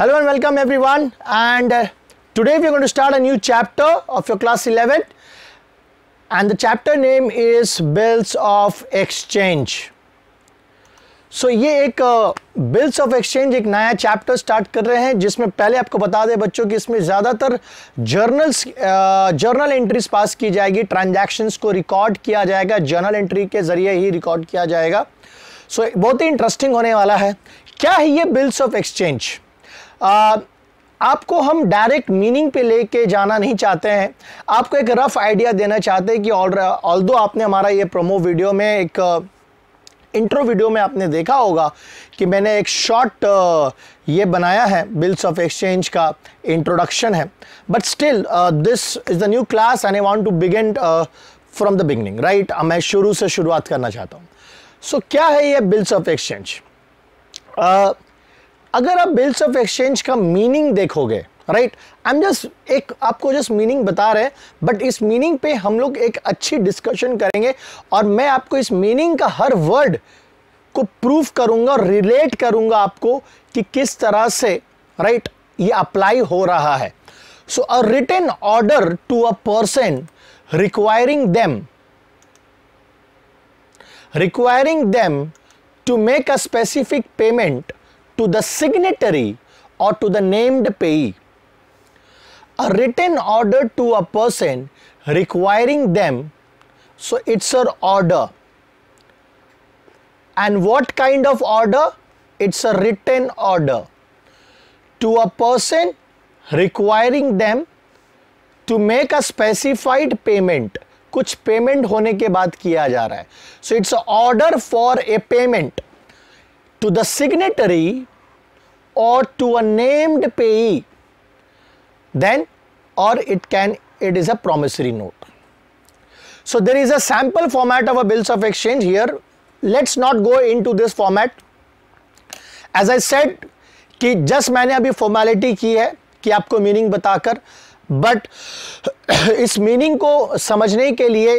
Hello and welcome everyone and uh, today we're going to start a new chapter of your class 11 and the chapter name is bills of exchange so ये एक bills of exchange एक नया chapter start कर रहे हैं जिसमें पहले आपको बता दें बच्चों कि इसमें ज़्यादातर जर्नल्स जर्नल एंट्रीज पास की जाएगी ट्रांजैक्शंस को रिकॉर्ड किया जाएगा जर्नल एंट्री के ज़रिए ही रिकॉर्ड किया जाएगा सो बहुत ही इंटरेस्टिंग होने वाला है क्या है ये बिल्स ऑफ एक्सचेंज आ, आपको हम डायरेक्ट मीनिंग पे लेके जाना नहीं चाहते हैं आपको एक रफ़ आइडिया देना चाहते हैं कि ऑल ऑल दो आपने हमारा ये प्रोमो वीडियो में एक इंट्रो वीडियो में आपने देखा होगा कि मैंने एक शॉर्ट ये बनाया है बिल्स ऑफ एक्सचेंज का इंट्रोडक्शन है but still this is the new class and I want to begin from the beginning right मैं शुरू से शुरुआत करना चाहता हूँ सो so, क्या है ये बिल्स ऑफ एक्सचेंज अगर आप बिल्स ऑफ एक्सचेंज का मीनिंग देखोगे राइट आई एम जस्ट एक आपको जस्ट मीनिंग बता रहे बट इस मीनिंग पे हम लोग एक अच्छी डिस्कशन करेंगे और मैं आपको इस मीनिंग का हर वर्ड को प्रूफ करूंगा और रिलेट करूंगा आपको कि किस तरह से राइट right, ये अप्लाई हो रहा है so a written order to a person requiring them requiring them to make a specific payment to the signatory or to the named payee. A written order to a person requiring them, so it's an order. And what kind of order? It's a written order to a person requiring them to make a specified payment. कुछ payment होने के बाद किया जा रहा है so it's order for a payment to the signatory or to a named payee then or it can it is a promissory note so there is a sample format of a bills of exchange here let's not go into this format as i said कि just मैंने अभी formality की है कि आपको meaning बताकर but is meaning ko samajhne ke liye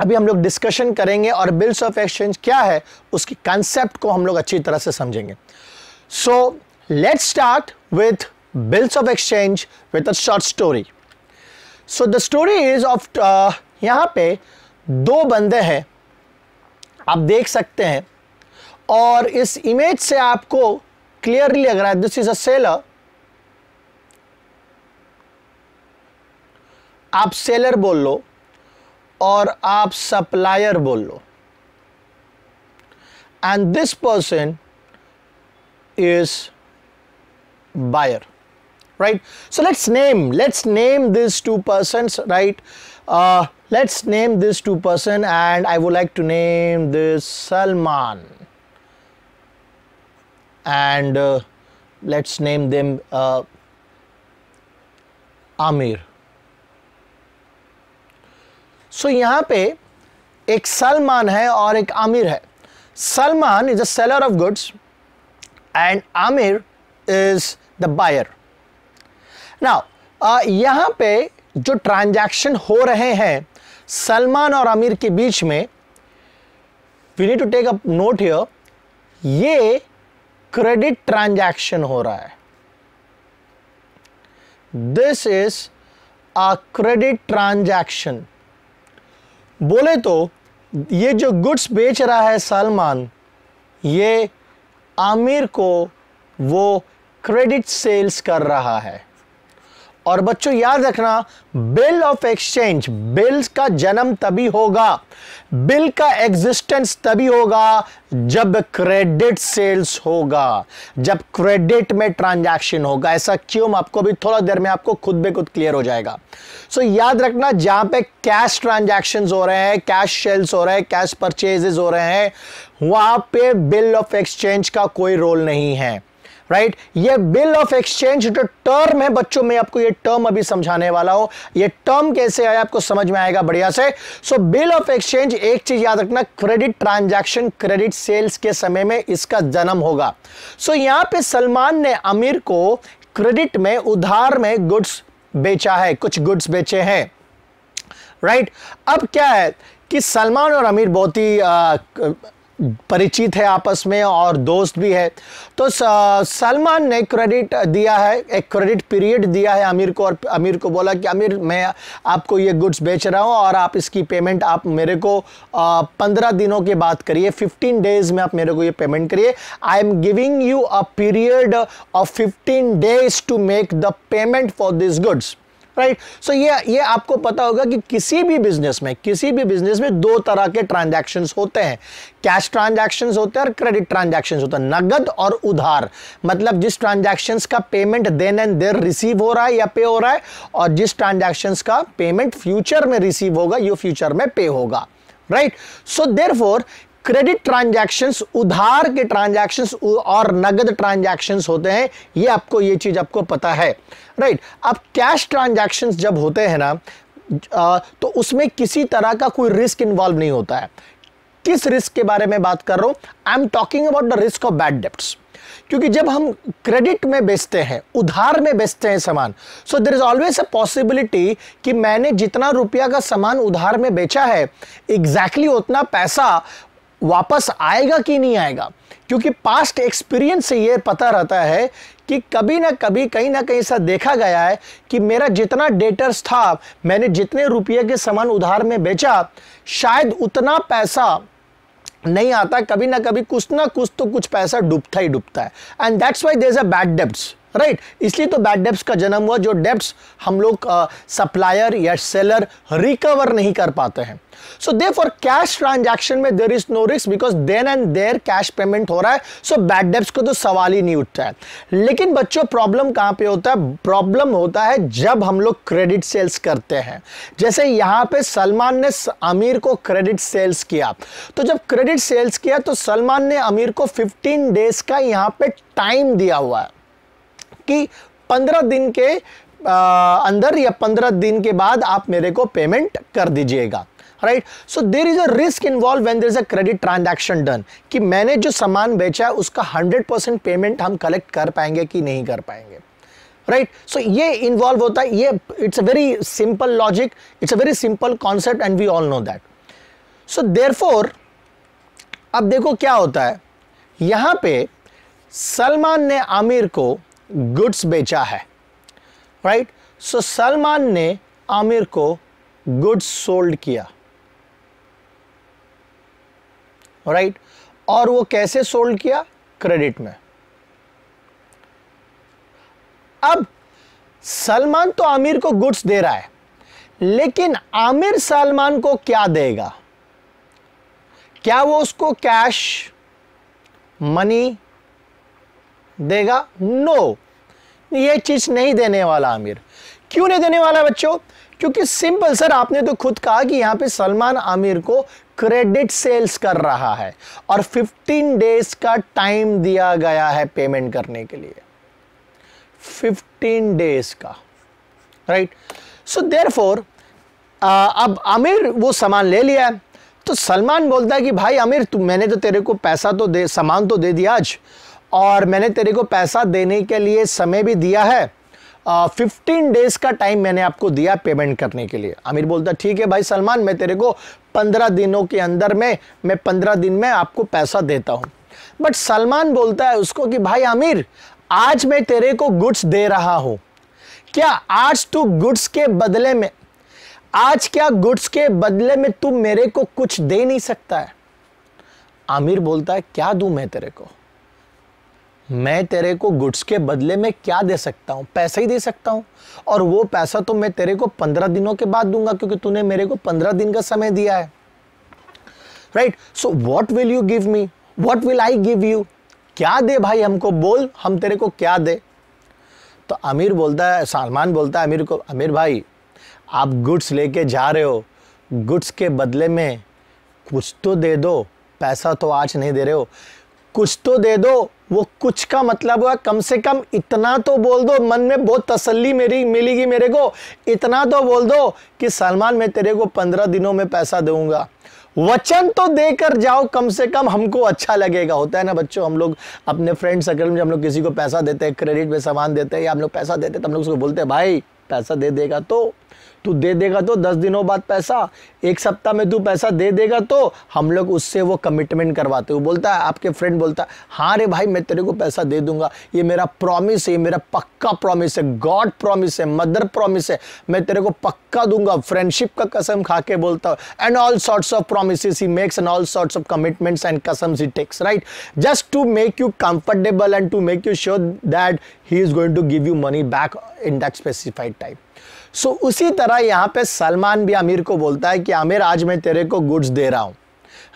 अभी हम लोग डिस्कशन करेंगे और बिल्स ऑफ एक्सचेंज क्या है उसकी कंसेप्ट को हम लोग अच्छी तरह से समझेंगे so let's start with bills of exchange with a short story so the story is of यहाँ पे दो बंदे हैं आप देख सकते हैं और इस इमेज से आपको क्लियरली लग रहा है दिस इज अ सेलर आप सेलर बोल लो और आप सप्लायर बोल लो and this person is buyer right so let's name let's name this two person right let's name this two person and I would like to name this Salman and let's name them Aamir so यहाँ पे एक सलमान है और एक आमिर है Salman is a seller of goods and Aamir is the buyer now यहाँ पे जो ट्रांजैक्शन हो रहे हैं सलमान और आमिर के बीच में we need to take up note here ये क्रेडिट ट्रांजैक्शन हो रहा है this is a credit transaction बोले तो ये जो गुड्स बेच रहा है सलमान ये आमिर को वो क्रेडिट सेल्स कर रहा है और बच्चों याद रखना बिल ऑफ एक्सचेंज बिल्स का जन्म तभी होगा बिल का एग्जिस्टेंस तभी होगा जब क्रेडिट सेल्स होगा जब क्रेडिट में ट्रांजैक्शन होगा ऐसा क्यों आपको भी थोड़ा देर में आपको खुद बे खुद क्लियर हो जाएगा सो so, याद रखना जहां पे कैश ट्रांजैक्शन हो रहे हैं कैश सेल्स हो रहे हैं कैश परचेजेस हो रहे हैं वहां पे बिल ऑफ एक्सचेंज का कोई रोल नहीं है राइट ये बिल ऑफ एक्सचेंज जो टर्म है बच्चों में आपको ये टर्म अभी समझाने वाला हूं ये टर्म कैसे आया आपको समझ में आएगा बढ़िया से सो बिल ऑफ एक्सचेंज एक चीज याद रखना क्रेडिट ट्रांजैक्शन क्रेडिट सेल्स के समय में इसका जन्म होगा सो so, यहां पे सलमान ने अमीर को क्रेडिट में उधार में गुड्स बेचा है कुछ गुड्स बेचे हैं राइट right? अब क्या है कि सलमान और अमीर बहुत ही परिचित है आपस में और दोस्त भी है तो सलमान ने क्रेडिट दिया है एक क्रेडिट पीरियड दिया है अमीर को और अमीर को बोला कि आमिर मैं आपको ये गुड्स बेच रहा हूँ और आप इसकी पेमेंट आप मेरे को पंद्रह दिनों के बाद करिए फिफ्टीन डेज में आप मेरे को ये पेमेंट करिए I am giving you a period of fifteen days to make the payment for this goods right so ये ये आपको पता होगा कि किसी भी बिजनेस में किसी भी बिजनेस में दो तरह के ट्रांजैक्शंस होते हैं कैश ट्रांजैक्शंस होते हैं और क्रेडिट ट्रांजैक्शंस होता है नगद और उधार मतलब जिस ट्रांजैक्शंस का payment then and there receive हो रहा है या पे हो रहा है और जिस ट्रांजैक्शंस का पेमेंट फ्यूचर में रिसीव होगा यो फ्यूचर में पे होगा right so they're credit transactions उधार के ट्रांजैक्शंस और नगद ट्रांजैक्शंस होते हैं ये आपको ये चीज़ आपको पता है राइट अब कैश ट्रांजैक्शंस जब होते हैं ना तो उसमें किसी तरह का कोई रिस्क इन्वॉल्व नहीं होता है किस रिस्क के बारे में बात कर रहा हूं I am talking about the risk of bad debts क्योंकि जब हम क्रेडिट में बेचते हैं उधार में बेचते हैं सामान so there is always a possibility कि मैंने जितना रुपया का सामान उधार में बेचा है एग्जैक्टली exactly उतना पैसा वापस आएगा कि नहीं आएगा क्योंकि पास्ट एक्सपीरियंस से ये पता रहता है कि कभी ना कभी कहीं ना कहीं ऐसा देखा गया है कि मेरा जितना डेटर्स था मैंने जितने रुपये के सामान उधार में बेचा शायद उतना पैसा नहीं आता कभी ना कभी कुछ ना कुछ तो कुछ पैसा डूबता ही डूबता है and that's why there a bad debts right right? इसलिए तो बैड डेप्स का जन्म हुआ जो डेप्स हम लोग सप्लायर या सेलर रिकवर नहीं कर पाते हैं so therefore cash transaction में there is no risk because then and there cash payment हो रहा है सो बैड डेप्स को तो सवाल ही नहीं उठता है लेकिन बच्चों प्रॉब्लम कहां पे होता है प्रॉब्लम होता है जब हम लोग क्रेडिट सेल्स करते हैं जैसे यहाँ पे सलमान ने अमीर को क्रेडिट सेल्स किया तो जब क्रेडिट सेल्स किया तो सलमान ने अमीर को फिफ्टीन डेज का यहाँ पे टाइम दिया हुआ है कि पंद्रह दिन के आ, अंदर या पंद्रह दिन के बाद आप मेरे को पेमेंट कर दीजिएगा right so there is a risk involve when there is a credit transaction done कि मैंने जो सामान बेचा है उसका हंड्रेड परसेंट पेमेंट हम कलेक्ट कर पाएंगे कि नहीं कर पाएंगे राइट right? सो so, ये इन्वॉल्व होता है ये it's a very simple logic it's a very simple concept and we all know that so there अब देखो क्या होता है यहां पे सलमान ने आमिर को गुड्स बेचा है राइट सो सलमान ने आमिर को गुड्स सोल्ड किया राइट right? और वो कैसे सोल्ड किया क्रेडिट में अब सलमान तो आमिर को गुड्स दे रहा है लेकिन आमिर सलमान को क्या देगा क्या वो उसको कैश मनी देगा नो ये चीज़ नहीं देने वाला आमिर क्यों नहीं देने वाला बच्चों क्योंकि सिंपल सर आपने तो खुद कहा कि यहां पे सलमान आमिर को क्रेडिट सेल्स कर रहा है और 15 डेज का टाइम दिया गया है पेमेंट करने के लिए 15 डेज का राइट सो देर अब आमिर वो सामान ले लिया है तो सलमान बोलता है कि भाई आमिर तू मैंने तो तेरे को पैसा तो दे सामान तो दे दिया आज और मैंने तेरे को पैसा देने के लिए समय भी दिया है फिफ्टीन डेज का टाइम मैंने आपको दिया पेमेंट करने के लिए आमिर बोलता ठीक है भाई सलमान मैं तेरे को पंद्रह दिनों के अंदर में मैं पंद्रह दिन में आपको पैसा देता हूँ बट सलमान बोलता है उसको कि भाई आमिर आज मैं तेरे को गुड्स दे रहा हूँ क्या आज तू गुड्स के बदले में आज क्या गुड्स के बदले में तू मेरे को कुछ दे नहीं सकता है आमिर बोलता है क्या दू मैं तेरे को मैं तेरे को गुड्स के बदले में क्या दे सकता हूँ पैसा ही दे सकता हूँ और वो पैसा तो मैं तेरे को पंद्रह दिनों के बाद दूंगा क्योंकि तूने मेरे को पंद्रह दिन का समय दिया है right so what will you give me what will I give you क्या दे भाई हमको बोल हम तेरे को क्या दे तो आमिर बोलता है सलमान बोलता है आमिर को आमिर भाई आप गुड्स लेके जा रहे हो गुड्स के बदले में कुछ तो दे दो पैसा तो आज नहीं दे रहे हो कुछ तो दे दो वो कुछ का मतलब हुआ कम से कम इतना तो बोल दो मन में बहुत तसल्ली मेरी मिलेगी मेरे को इतना तो बोल दो कि सलमान मैं तेरे को पंद्रह दिनों में पैसा दूंगा वचन तो देकर जाओ कम से कम हमको अच्छा लगेगा होता है ना बच्चों हम लोग अपने फ्रेंड सर्कल में हम लोग किसी को पैसा देते हैं क्रेडिट में सामान देते हैं या हम लोग पैसा देते हैं तो हम लोग उसको बोलते हैं भाई पैसा दे देगा तो तू दे देगा तो दस दिनों बाद पैसा एक सप्ताह में तू पैसा दे देगा तो हम लोग उससे वो कमिटमेंट करवाते हो बोलता है आपके फ्रेंड बोलता है हाँ रे भाई मैं तेरे को पैसा दे दूंगा ये मेरा प्रॉमिस है ये मेरा पक्का प्रॉमिस है गॉड प्रॉमिस है मदर प्रॉमिस है मैं तेरे को पक्का दूंगा फ्रेंडशिप का कसम खा के बोलता हूँ and all sorts of promise he makes and all sorts of commitments and कसम he takes right just to make you comfortable and to make you sure that he is going to give you money back in that specified time so उसी तरह यहाँ पे सलमान भी आमिर को बोलता है कि आमिर आज मैं तेरे को गुड्स दे रहा हूँ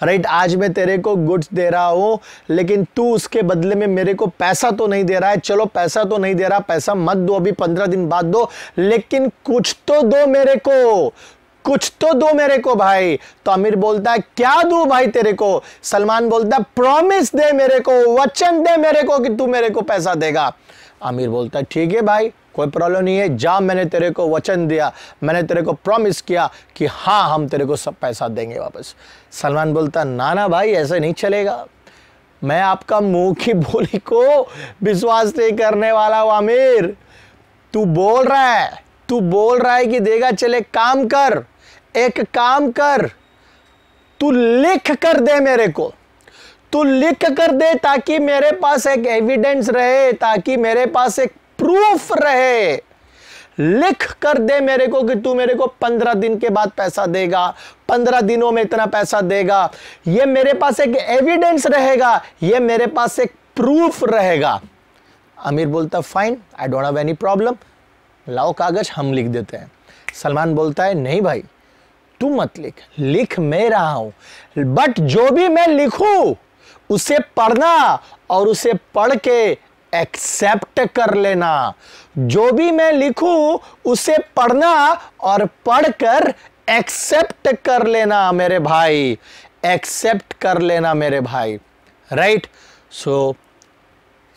राइट right, आज मैं तेरे को गुड्स दे रहा हूँ लेकिन तू उसके बदले में मेरे को पैसा तो नहीं दे रहा है चलो पैसा तो नहीं दे रहा पैसा मत दो अभी पंद्रह दिन बाद दो लेकिन कुछ तो दो मेरे को कुछ तो दो मेरे को भाई तो आमिर बोलता है क्या दू भाई तेरे को सलमान बोलता है प्रॉमिस दे मेरे को वचन दे मेरे को कि तू मेरे को पैसा देगा आमिर बोलता है ठीक है भाई कोई प्रॉब्लम नहीं है जा मैंने तेरे को वचन दिया मैंने तेरे को प्रॉमिस किया कि हाँ हम तेरे को सब पैसा देंगे वापस सलमान बोलता नाना भाई ऐसे नहीं चलेगा मैं आपका मुंह की बोली को विश्वास नहीं करने वाला हूँ आमिर तू बोल रहा है तू बोल रहा है कि देगा चले काम कर एक काम कर तू लिख कर दे मेरे को तू लिख कर दे ताकि मेरे पास एक एविडेंस रहे ताकि मेरे पास एक प्रूफ रहे लिख कर दे मेरे को कि तू मेरे को पंद्रह दिन के बाद पैसा देगा पंद्रह दिनों में इतना पैसा देगा ये मेरे पास एक एविडेंस रहेगा ये मेरे पास एक प्रूफ रहेगा अमीर बोलता fine I don't have any problem लाओ कागज हम लिख देते हैं सलमान बोलता है नहीं भाई तू मत लिख लिख मैं रहा हूं बट जो भी मैं लिखूं उसे पढ़ना और उसे पढ़ के एक्सेप्ट कर लेना जो भी मैं लिखूं उसे पढ़ना और पढ़कर एक्सेप्ट कर लेना मेरे भाई एक्सेप्ट कर लेना मेरे भाई राइट सो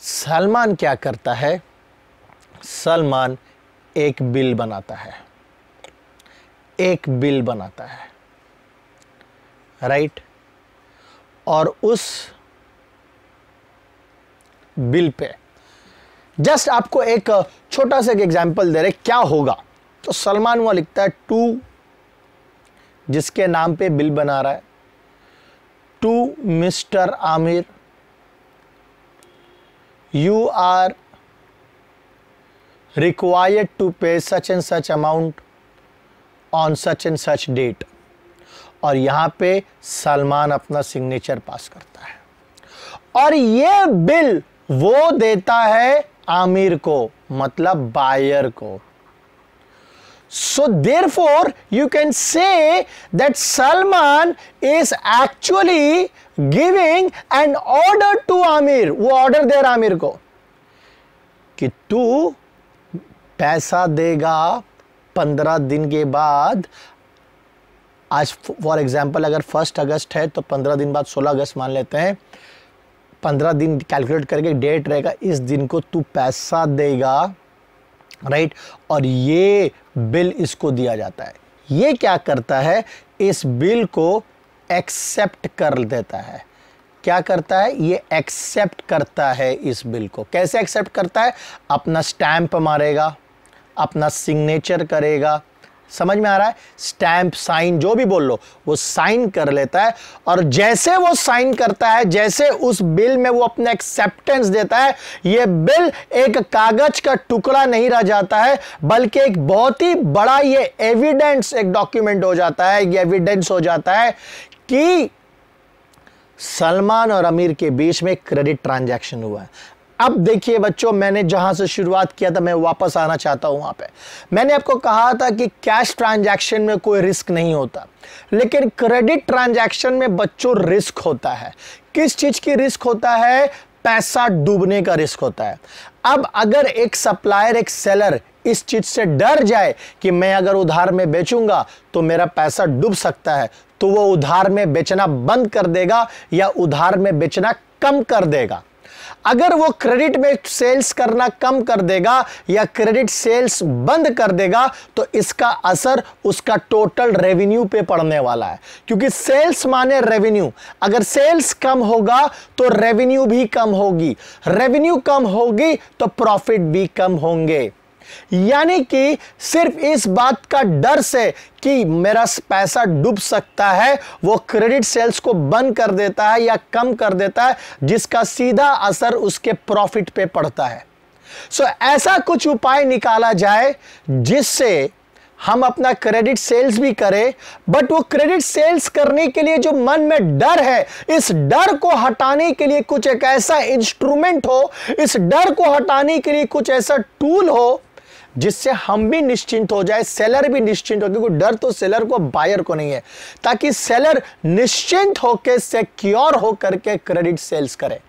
सलमान क्या करता है सलमान एक बिल बनाता है एक बिल बनाता है राइट right? और उस बिल पे जस्ट आपको एक छोटा सा एक एग्जाम्पल दे रहे क्या होगा तो सलमान हुआ लिखता है टू जिसके नाम पे बिल बना रहा है to mister Aamir you are required to pay such and such amount on such and such date और यहां पे सलमान अपना सिग्नेचर पास करता है और ये बिल वो देता है आमिर को मतलब बायर को so therefore you can say that Salman is actually giving an order to Aamir वो ऑर्डर दे रहा आमिर को कि तू पैसा देगा पंद्रह दिन के बाद आज फॉर एग्जाम्पल अगर फर्स्ट अगस्त है तो पंद्रह दिन बाद सोलह अगस्त मान लेते हैं पंद्रह दिन कैलकुलेट करके डेट रहेगा इस दिन को तू पैसा देगा राइट और ये बिल इसको दिया जाता है ये क्या करता है इस बिल को एक्सेप्ट कर देता है क्या करता है ये एक्सेप्ट करता है इस बिल को कैसे एक्सेप्ट करता है अपना स्टैंप मारेगा अपना सिग्नेचर करेगा समझ में आ रहा है स्टैंप साइन जो भी बोल लो वो साइन कर लेता है और जैसे वो साइन करता है जैसे उस बिल में वो अपने एक्सेप्टेंस देता है ये बिल एक कागज का टुकड़ा नहीं रह जाता है बल्कि एक बहुत ही बड़ा ये एविडेंस एक डॉक्यूमेंट हो जाता है ये एविडेंस हो जाता है कि सलमान और अमीर के बीच में क्रेडिट ट्रांजैक्शन हुआ है अब देखिए बच्चों मैंने जहां से शुरुआत किया था मैं वापस आना चाहता हूं वहां पे मैंने आपको कहा था कि कैश ट्रांजैक्शन में कोई रिस्क नहीं होता लेकिन क्रेडिट ट्रांजैक्शन में बच्चों रिस्क होता है किस चीज की रिस्क होता है पैसा डूबने का रिस्क होता है अब अगर एक सप्लायर एक सेलर इस चीज से डर जाए कि मैं अगर उधार में बेचूंगा तो मेरा पैसा डूब सकता है तो वो उधार में बेचना बंद कर देगा या उधार में बेचना कम कर देगा अगर वो क्रेडिट में सेल्स करना कम कर देगा या क्रेडिट सेल्स बंद कर देगा तो इसका असर उसका टोटल रेवेन्यू पे पड़ने वाला है क्योंकि सेल्स माने रेवेन्यू अगर सेल्स कम होगा तो रेवेन्यू भी कम होगी रेवेन्यू कम होगी तो प्रॉफिट भी कम होंगे यानी कि सिर्फ इस बात का डर से कि मेरा पैसा डूब सकता है वो क्रेडिट सेल्स को बंद कर देता है या कम कर देता है जिसका सीधा असर उसके प्रॉफिट पे पड़ता है सो so, ऐसा कुछ उपाय निकाला जाए जिससे हम अपना क्रेडिट सेल्स भी करें बट वो क्रेडिट सेल्स करने के लिए जो मन में डर है इस डर को हटाने के लिए कुछ एक ऐसा इंस्ट्रूमेंट हो इस डर को हटाने के लिए कुछ ऐसा टूल हो जिससे हम भी निश्चिंत हो जाए सेलर भी निश्चिंत हो क्योंकि डर तो सेलर को बायर को नहीं है ताकि सेलर निश्चिंत होकर सिक्योर होकर के क्रेडिट सेल्स करे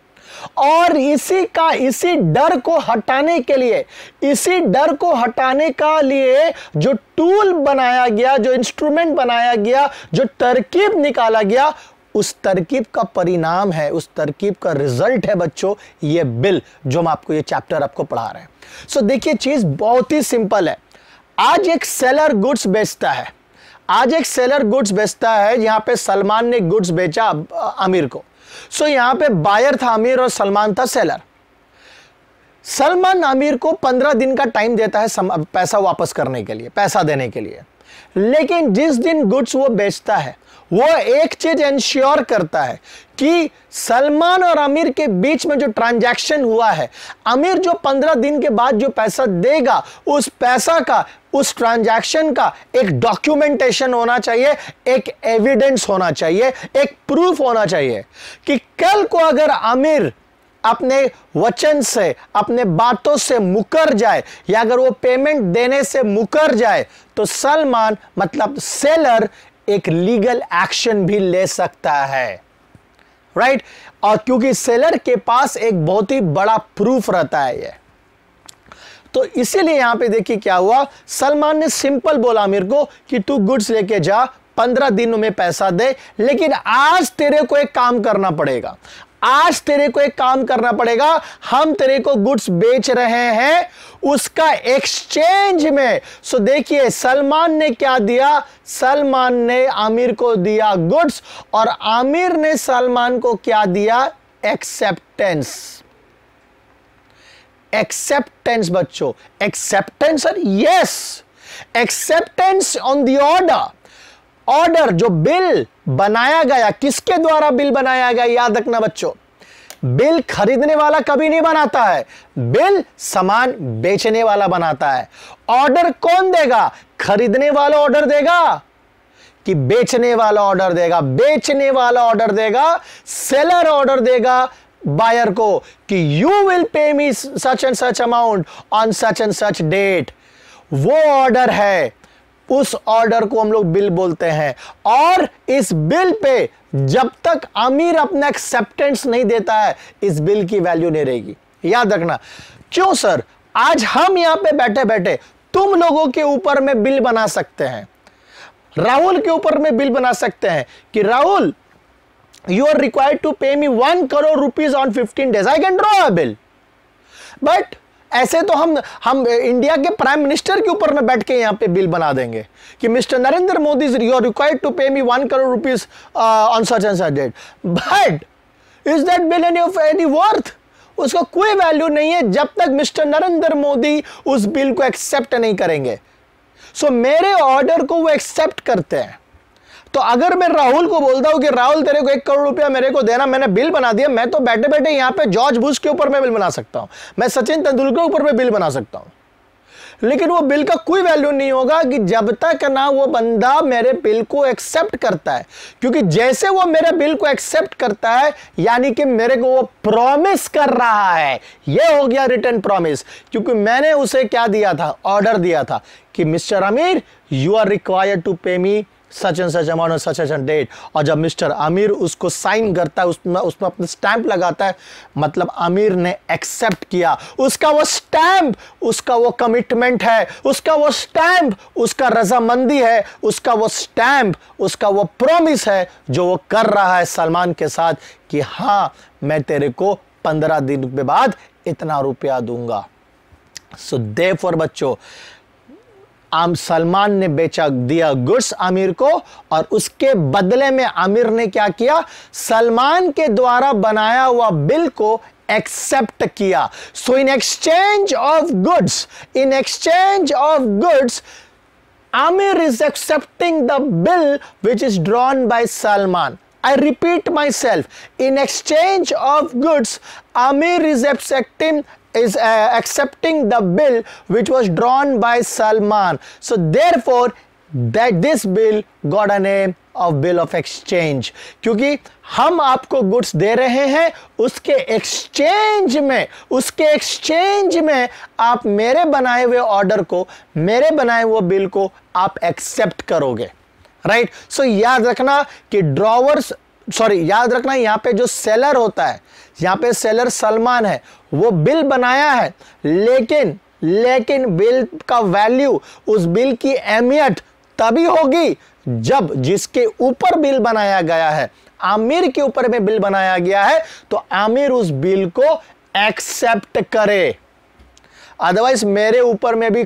और इसी का इसी डर को हटाने के लिए इसी डर को हटाने का लिए जो टूल बनाया गया जो इंस्ट्रूमेंट बनाया गया जो तरकीब निकाला गया उस तरकीब का परिणाम है उस तरकीब का रिजल्ट है बच्चों ये बिल जो हम आपको ये चैप्टर आपको पढ़ा रहे हैं सो so, देखिए चीज़ बहुत ही सिंपल है आज एक सेलर गुड्स बेचता है आज एक सेलर गुड्स बेचता है यहां पे सलमान ने गुड्स बेचा आमिर को सो so, यहां पे बायर था आमिर और सलमान था सेलर सलमान आमिर को पंद्रह दिन का टाइम देता है पैसा वापस करने के लिए पैसा देने के लिए लेकिन जिस दिन गुड्स वो बेचता है वो एक चीज इंश्योर करता है कि सलमान और अमीर के बीच में जो ट्रांजैक्शन हुआ है अमीर जो पंद्रह दिन के बाद जो पैसा देगा उस पैसा का उस ट्रांजैक्शन का एक डॉक्यूमेंटेशन होना चाहिए एक एविडेंस होना चाहिए एक प्रूफ होना चाहिए कि कल को अगर अमीर अपने वचन से अपने बातों से मुकर जाए या अगर वो पेमेंट देने से मुकर जाए तो सलमान मतलब सेलर एक लीगल एक्शन भी ले सकता है राइट right? और क्योंकि सेलर के पास एक बहुत ही बड़ा प्रूफ रहता है ये तो इसीलिए यहां पे देखिए क्या हुआ सलमान ने सिंपल बोला आमिर को कि तू गुड्स लेके जा पंद्रह दिनों में पैसा दे लेकिन आज तेरे को एक काम करना पड़ेगा आज तेरे को एक काम करना पड़ेगा हम तेरे को गुड्स बेच रहे हैं उसका एक्सचेंज में सो देखिए सलमान ने क्या दिया सलमान ने आमिर को दिया गुड्स और आमिर ने सलमान को क्या दिया एक्सेप्टेंस एक्सेप्टेंस बच्चों acceptance sir yes acceptance on the order order जो बिल बनाया गया किसके द्वारा बिल बनाया गया याद रखना बच्चों बिल खरीदने वाला कभी नहीं बनाता है बिल सामान बेचने वाला बनाता है ऑर्डर कौन देगा खरीदने वाला ऑर्डर देगा कि बेचने वाला ऑर्डर देगा बेचने वाला ऑर्डर देगा सेलर ऑर्डर देगा बायर को कि you will pay me such and such amount on such and such date वो ऑर्डर है उस ऑर्डर को हम लोग बिल बोलते हैं और इस बिल पे जब तक अमीर अपना एक्सेप्टेंस नहीं देता है इस बिल की वैल्यू नहीं रहेगी याद रखना क्यों सर आज हम यहां पे बैठे बैठे तुम लोगों के ऊपर में बिल बना सकते हैं राहुल के ऊपर में बिल बना सकते हैं कि Rahul you are required to pay me one crore rupees on fifteen days I can draw a bill but ऐसे तो हम हम इंडिया के प्राइम मिनिस्टर के ऊपर में बैठ के यहाँ पे बिल बना देंगे कि mister Narendra Modi is you are required to pay me one crore rupees on such and such date but is that bill any of any worth उसका कोई वैल्यू नहीं है जब तक मिस्टर नरेंद्र मोदी उस बिल को एक्सेप्ट नहीं करेंगे सो so, मेरे ऑर्डर को वो एक्सेप्ट करते हैं तो अगर मैं राहुल को बोलता हूं कि राहुल तेरे को एक करोड़ रुपया मेरे को देना मैंने बिल बना दिया मैं तो बैठे बैठे यहां पे जॉर्ज बुश के ऊपर मैं बिल बना सकता हूं मैं सचिन तेंदुलकर ऊपर मैं बिल बना सकता हूँ लेकिन वो बिल का कोई वैल्यू नहीं होगा कि जब तक ना वो बंदा मेरे बिल को एक्सेप्ट करता है क्योंकि जैसे वो मेरे बिल को एक्सेप्ट करता है यानी कि मेरे को वो प्रॉमिस कर रहा है ये हो गया रिटर्न प्रॉमिस क्योंकि मैंने उसे क्या दिया था ऑर्डर दिया था कि मिस्टर अमीर you are required to pay me such and such amount such and such date जब मिस्टर आमिर उसको साइन करता है उसमें उसमें अपना स्टैंप लगाता है मतलब आमिर ने एक्सेप्ट किया उसका वो स्टैंप उसका वो कमिटमेंट है उसका वो स्टैंप उसका रजामंदी है उसका वो स्टैंप उसका वो प्रोमिस है जो वो कर रहा है सलमान के साथ कि हाँ मैं तेरे को पंद्रह दिन के बाद इतना रुपया दूंगा सो दे फॉर बच्चों आम सलमान ने बेचा दिया गुड्स आमिर को और उसके बदले में आमिर ने क्या किया सलमान के द्वारा बनाया हुआ बिल को एक्सेप्ट किया so in exchange of goods in exchange of goods Aamir is accepting the bill which is drawn by Salman I repeat myself. In exchange of goods, Amir is accepting is uh, accepting the bill which was drawn by Salman. So therefore that this bill got a name of bill of exchange क्योंकि हम आपको goods दे रहे हैं उसके exchange में उसके exchange में आप मेरे बनाए हुए order को मेरे बनाए हुए bill को आप accept करोगे राइट right? सो so, याद रखना कि ड्रॉवर्स सॉरी याद रखना यहां यहाँ पे जो सेलर होता है यहाँ पे सेलर सलमान है वो बिल बनाया है लेकिन लेकिन बिल का वैल्यू उस बिल की अहमियत तभी होगी जब जिसके ऊपर बिल बनाया गया है आमिर के ऊपर में बिल बनाया गया है तो आमिर उस बिल को एक्सेप्ट करे अदरवाइज मेरे ऊपर में भी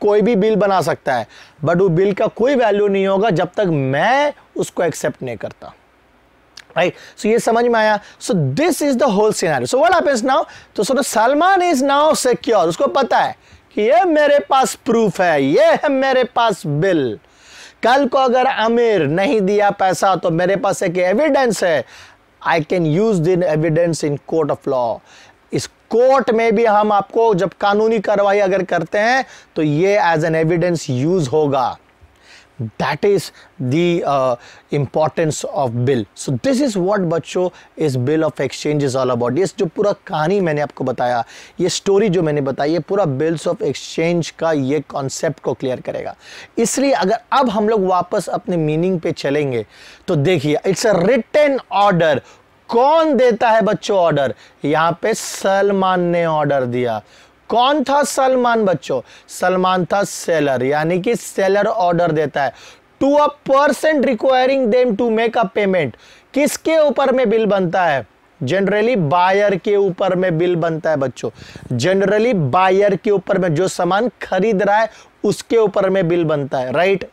कोई भी बिल बना सकता है बट वो बिल का कोई वैल्यू नहीं होगा जब तक मैं उसको एक्सेप्ट नहीं करता right? So ये समझ में आया. So this is the whole scenario. So what happens now? तो so, Salman is now secure. उसको पता है कि ये मेरे पास proof है. ये है मेरे पास bill. कल को अगर आमिर नहीं दिया पैसा तो मेरे पास एक एविडेंस है I can use this evidence in court of law इस कोर्ट में भी हम आपको जब कानूनी कार्रवाई अगर करते हैं तो ये एज एन एविडेंस यूज होगा That is the uh, importance of bill. So this is what bachcho is bill of exchange is all about. yes jo pura kahani maine aapko bataya ye story jo maine बताई ये pura bills of exchange ka ye concept ko clear karega isliye agar ab hum log wapas apne meaning pe chalenge to dekhiye it's a written order kon deta hai bachcho order yahan pe salman ne order diya कौन था सलमान बच्चों सलमान था seller यानी कि seller order देता है to a person requiring them to make a payment किसके ऊपर में बिल बनता है जनरली बायर के ऊपर में बिल बनता है बच्चों जनरली बायर के ऊपर में जो सामान खरीद रहा है उसके ऊपर में बिल बनता है राइट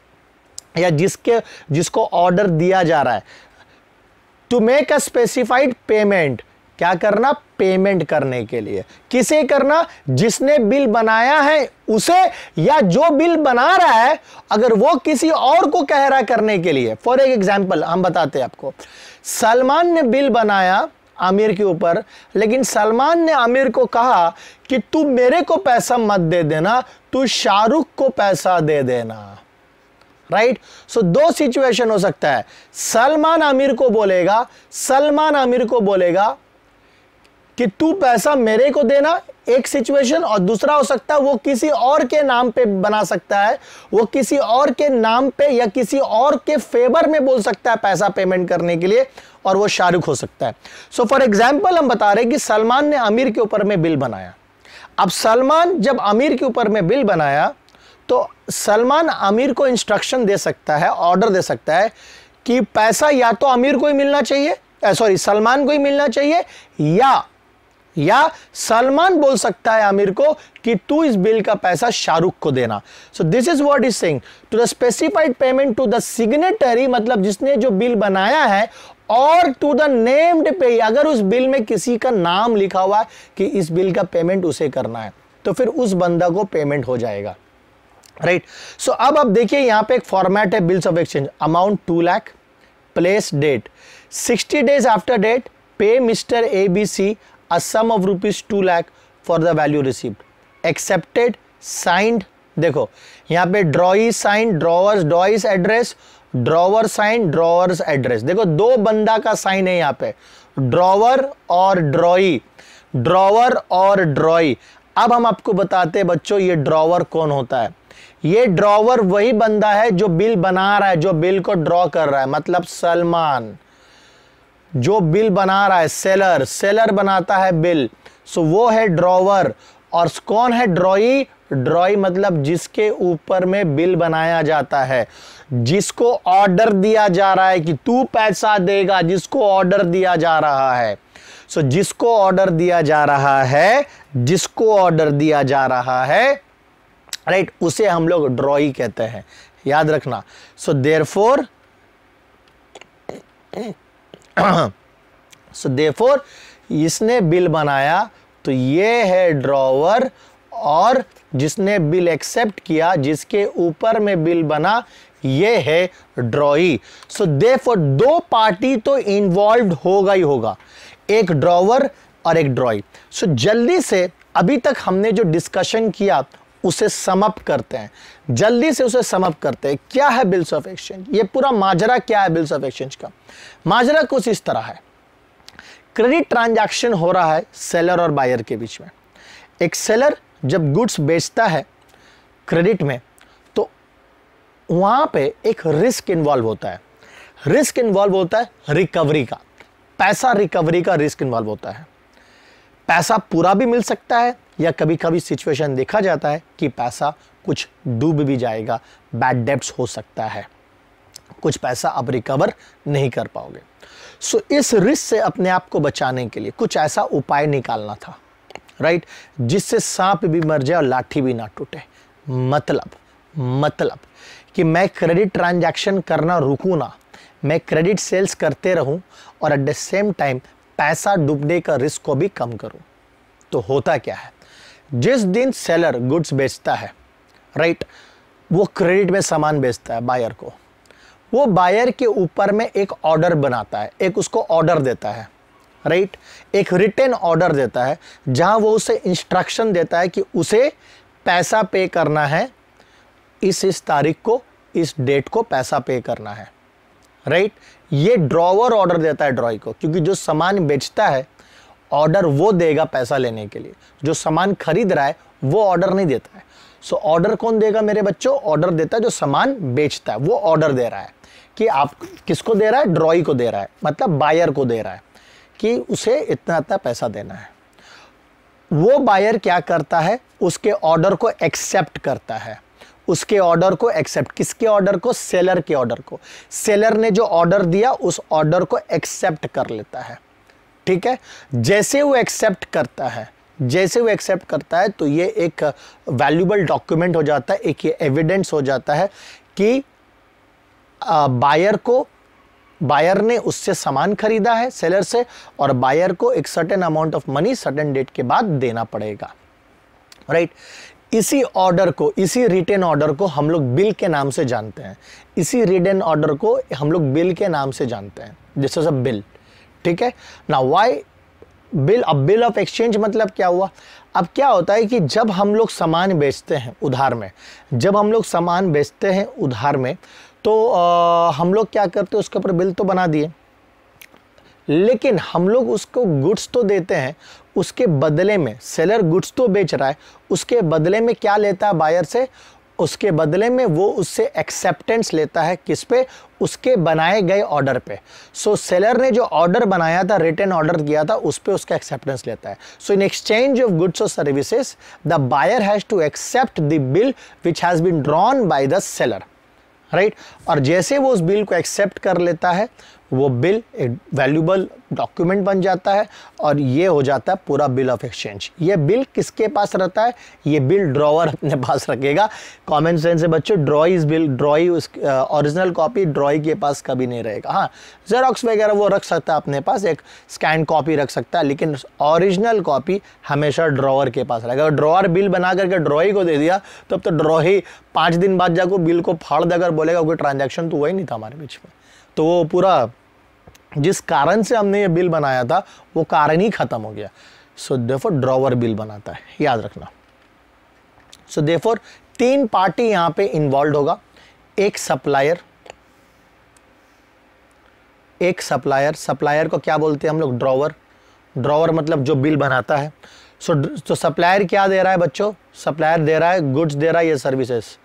या जिसके जिसको ऑर्डर दिया जा रहा है to make a specified payment क्या करना पेमेंट करने के लिए किसे करना जिसने बिल बनाया है उसे या जो बिल बना रहा है अगर वो किसी और को कह रहा करने के लिए फॉर एक एग्जाम्पल हम बताते हैं आपको सलमान ने बिल बनाया आमिर के ऊपर लेकिन सलमान ने आमिर को कहा कि तू मेरे को पैसा मत दे देना तू शाहरुख को पैसा दे देना राइट सो दो सिचुएशन हो सकता है सलमान आमिर को बोलेगा सलमान आमिर को बोलेगा कि तू पैसा मेरे को देना एक सिचुएशन और दूसरा हो सकता है वो किसी और के नाम पे बना सकता है वो किसी और के नाम पे या किसी और के फेवर में बोल सकता है पैसा पेमेंट करने के लिए और वो शाहरुख हो सकता है सो फॉर एग्जाम्पल हम बता रहे हैं कि सलमान ने अमीर के ऊपर में बिल बनाया अब सलमान जब अमीर के ऊपर में बिल बनाया तो सलमान अमीर को इंस्ट्रक्शन दे सकता है ऑर्डर दे सकता है कि पैसा या तो अमीर को ही मिलना चाहिए सॉरी सलमान को ही मिलना चाहिए या या सलमान बोल सकता है आमिर को कि तू इस बिल का पैसा शाहरुख को देना so this is what is saying to the specified payment to the signatory मतलब जिसने जो बिल बनाया है और टू द नेम्ड पे अगर उस बिल में किसी का नाम लिखा हुआ है कि इस बिल का पेमेंट उसे करना है तो फिर उस बंदा को पेमेंट हो जाएगा राइट right. सो so, अब आप देखिए यहां पे एक फॉर्मेट है bills of exchange amount to lakh place date sixty days after date pay mister A B C a sum of rupees 2 lakh for the value received. Accepted, signed, देखो यहाँ पे drawee sign drawer's drawee's address drawer sign drawer's address देखो दो बंदा का sign है यहाँ पे ड्रॉवर और ड्रॉई ड्रॉवर और ड्रॉई अब हम आपको बताते हैं बच्चों ये ड्रॉवर कौन होता है ये ड्रॉवर वही बंदा है जो बिल बना रहा है जो बिल को ड्रॉ कर रहा है मतलब सलमान जो बिल बना रहा है सेलर सेलर बनाता है बिल सो वो है ड्रॉवर और कौन है ड्रॉई ड्रॉई मतलब जिसके ऊपर में बिल बनाया जाता है जिसको ऑर्डर दिया जा रहा है कि तू पैसा देगा जिसको ऑर्डर दिया जा रहा है सो so, जिसको ऑर्डर दिया जा रहा है जिसको ऑर्डर दिया जा रहा है राइट right, उसे हम लोग ड्रॉई कहते हैं याद रखना सो देर फोर सो देफोर इसने बिल बनाया तो ये है ड्रॉवर और जिसने बिल एक्सेप्ट किया जिसके ऊपर में बिल बना ये है ड्रॉई सो दे दो पार्टी तो इन्वॉल्व होगा ही होगा एक ड्रॉवर और एक ड्रॉई सो so, जल्दी से अभी तक हमने जो डिस्कशन किया उसे समप करते हैं जल्दी से उसे समप करते हैं क्या है बिल्स ऑफ एक्सचेंज ये पूरा माजरा क्या है बिल्स ऑफ एक्सचेंज का माजरा कुछ इस तरह है क्रेडिट ट्रांजैक्शन हो रहा है सेलर और बायर के बीच में एक सेलर जब गुड्स बेचता है क्रेडिट में तो वहां पे एक रिस्क इन्वॉल्व होता है रिस्क इन्वॉल्व होता है रिकवरी का पैसा रिकवरी का रिस्क इन्वॉल्व होता है पैसा पूरा भी मिल सकता है या कभी कभी सिचुएशन देखा जाता है कि पैसा कुछ डूब भी जाएगा बैड डेप्स हो सकता है कुछ पैसा आप रिकवर नहीं कर पाओगे सो so, इस रिस्क से अपने आप को बचाने के लिए कुछ ऐसा उपाय निकालना था राइट जिससे सांप भी मर जाए और लाठी भी ना टूटे मतलब मतलब कि मैं क्रेडिट ट्रांजैक्शन करना रुकू ना मैं क्रेडिट सेल्स करते रहूं और एट द सेम टाइम पैसा डूबने का रिस्क को भी कम करो तो होता क्या है जिस दिन सेलर गुड्स बेचता है राइट वो क्रेडिट में सामान बेचता है बायर को वो बायर के ऊपर में एक ऑर्डर बनाता है एक उसको ऑर्डर देता है राइट एक रिटर्न ऑर्डर देता है जहां वो उसे इंस्ट्रक्शन देता है कि उसे पैसा पे करना है इस इस तारीख को इस डेट को पैसा पे करना है राइट ये ड्रॉवर ऑर्डर देता है ड्रॉई को क्योंकि जो सामान बेचता है ऑर्डर वो देगा पैसा लेने के लिए जो सामान खरीद रहा है वो ऑर्डर नहीं देता है सो so, ऑर्डर कौन देगा मेरे बच्चों ऑर्डर देता है जो सामान बेचता है वो ऑर्डर दे रहा है कि आप किसको दे रहा है ड्रॉई को दे रहा है मतलब बायर को दे रहा है कि उसे इतना इतना पैसा देना है वो बायर क्या करता है उसके ऑर्डर को एक्सेप्ट करता है उसके ऑर्डर को एक्सेप्ट किसके ऑर्डर को सेलर के ऑर्डर को सेलर ने जो ऑर्डर दिया उस ऑर्डर को एक्सेप्ट कर लेता है ठीक है जैसे वो एक्सेप्ट करता है जैसे वो एक्सेप्ट करता है तो ये एक वैल्यूबल डॉक्यूमेंट हो जाता है एक ये एविडेंस हो जाता है कि बायर को बायर ने उससे सामान खरीदा है सेलर से और बायर को एक certain amount of money certain date के बाद देना पड़ेगा राइट right? इसी ऑर्डर को इसी रिटेन ऑर्डर को हम लोग बिल के नाम से जानते हैं इसी रिटेन ऑर्डर को हम लोग बिल के नाम से जानते हैं दिस इज अ बिल ठीक है ना वाई बिल अब बिल ऑफ एक्सचेंज मतलब क्या हुआ अब क्या होता है कि जब हम लोग सामान बेचते हैं उधार में जब हम लोग सामान बेचते हैं उधार में तो आ, हम लोग क्या करते हैं उसके ऊपर बिल तो बना दिए लेकिन हम लोग उसको गुड्स तो देते हैं उसके बदले में सेलर गुड्स तो बेच रहा है उसके बदले में क्या लेता है बायर से उसके बदले में वो उससे एक्सेप्टेंस लेता है किस पे उसके बनाए गए ऑर्डर पे सो so, सेलर ने जो ऑर्डर बनाया था रिटर्न ऑर्डर किया था उस पर उसका एक्सेप्टेंस लेता है so in exchange of goods और services the buyer has to accept the bill which has been drawn by the seller right और जैसे वो उस बिल को एक्सेप्ट कर लेता है वो बिल एक वैल्यूबल डॉक्यूमेंट बन जाता है और ये हो जाता है पूरा बिल ऑफ एक्सचेंज ये बिल किसके पास रहता है ये बिल ड्रॉवर अपने पास रखेगा कॉमन सेंस से बच्चों ड्रॉई बिल ड्रॉई उस ओरिजिनल कॉपी ड्रॉई के पास कभी नहीं रहेगा हाँ जेरोक्स वगैरह वो रख सकता है अपने पास एक स्कैन कॉपी रख सकता है लेकिन ओरिजिनल कॉपी हमेशा ड्रॉवर के पास रहेगा अगर ड्रॉवर बिल बना करके ड्रॉई को दे दिया तो अब तो ड्रॉही पाँच दिन बाद जाकर बिल को फाड़ देकर बोलेगा कोई ट्रांजेक्शन तो वही ही नहीं था हमारे बीच में तो वो पूरा जिस कारण से हमने ये बिल बनाया था वो कारण ही ख़त्म हो गया सो देफोर ड्रॉवर बिल बनाता है याद रखना सो so, देफोर तीन पार्टी यहां पे इन्वॉल्व होगा एक सप्लायर एक सप्लायर सप्लायर को क्या बोलते हैं हम लोग ड्रॉवर ड्रॉवर मतलब जो बिल बनाता है सो so, तो सप्लायर क्या दे रहा है बच्चों सप्लायर दे रहा है गुड्स दे रहा है ये सर्विसेस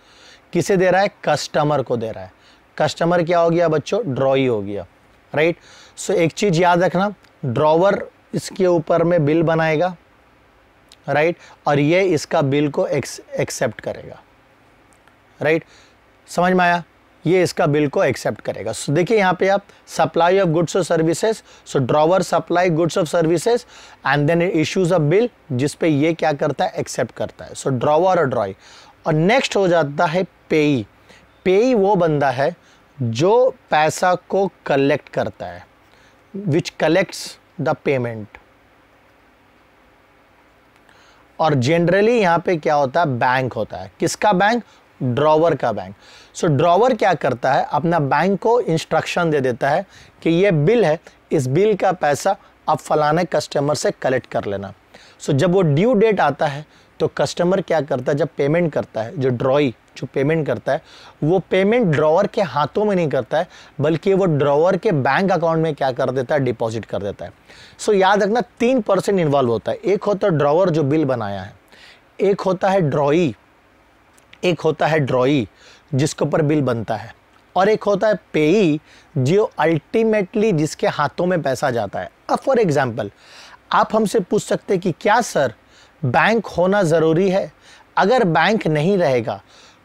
किसे दे रहा है कस्टमर को दे रहा है कस्टमर क्या हो गया बच्चों ड्रॉई हो गया राइट सो एक चीज़ याद रखना ड्रॉवर इसके ऊपर में बिल बनाएगा राइट और ये इसका बिल को एक्सेप्ट करेगा राइट समझ में आया ये इसका बिल को एक्सेप्ट करेगा सो so, देखिए यहाँ पे आप सप्लाई ऑफ गुड्स और services so drawer supply goods of services and then issues of bill जिस पे ये क्या करता है एक्सेप्ट करता है सो ड्रॉवर और ड्रॉई और नेक्स्ट हो जाता है पेई पेई वो बंदा है जो पैसा को कलेक्ट करता है विच कलेक्ट्स द पेमेंट और जनरली यहाँ पे क्या होता है बैंक होता है किसका बैंक ड्रॉवर का बैंक सो so, ड्रॉवर क्या करता है अपना बैंक को इंस्ट्रक्शन दे देता है कि ये बिल है इस बिल का पैसा आप फलाने कस्टमर से कलेक्ट कर लेना सो so, जब वो ड्यू डेट आता है तो कस्टमर क्या करता है जब पेमेंट करता है जो ड्रॉई जो पेमेंट करता है वो पेमेंट ड्रॉवर के हाथों में नहीं करता है बल्कि वो ड्रॉवर के बैंक अकाउंट में क्या कर देता है डिपॉजिट कर देता है सो so, याद रखना तीन परसेंट इन्वॉल्व होता है एक होता है ड्रॉवर जो बिल बनाया है एक होता है ड्रॉई एक होता है ड्रॉई जिसके ऊपर बिल बनता है और एक होता है पेई जो अल्टीमेटली जिसके हाथों में पैसा जाता है अब फॉर एग्जाम्पल आप हमसे पूछ सकते हैं कि क्या सर बैंक होना ज़रूरी है अगर बैंक नहीं रहेगा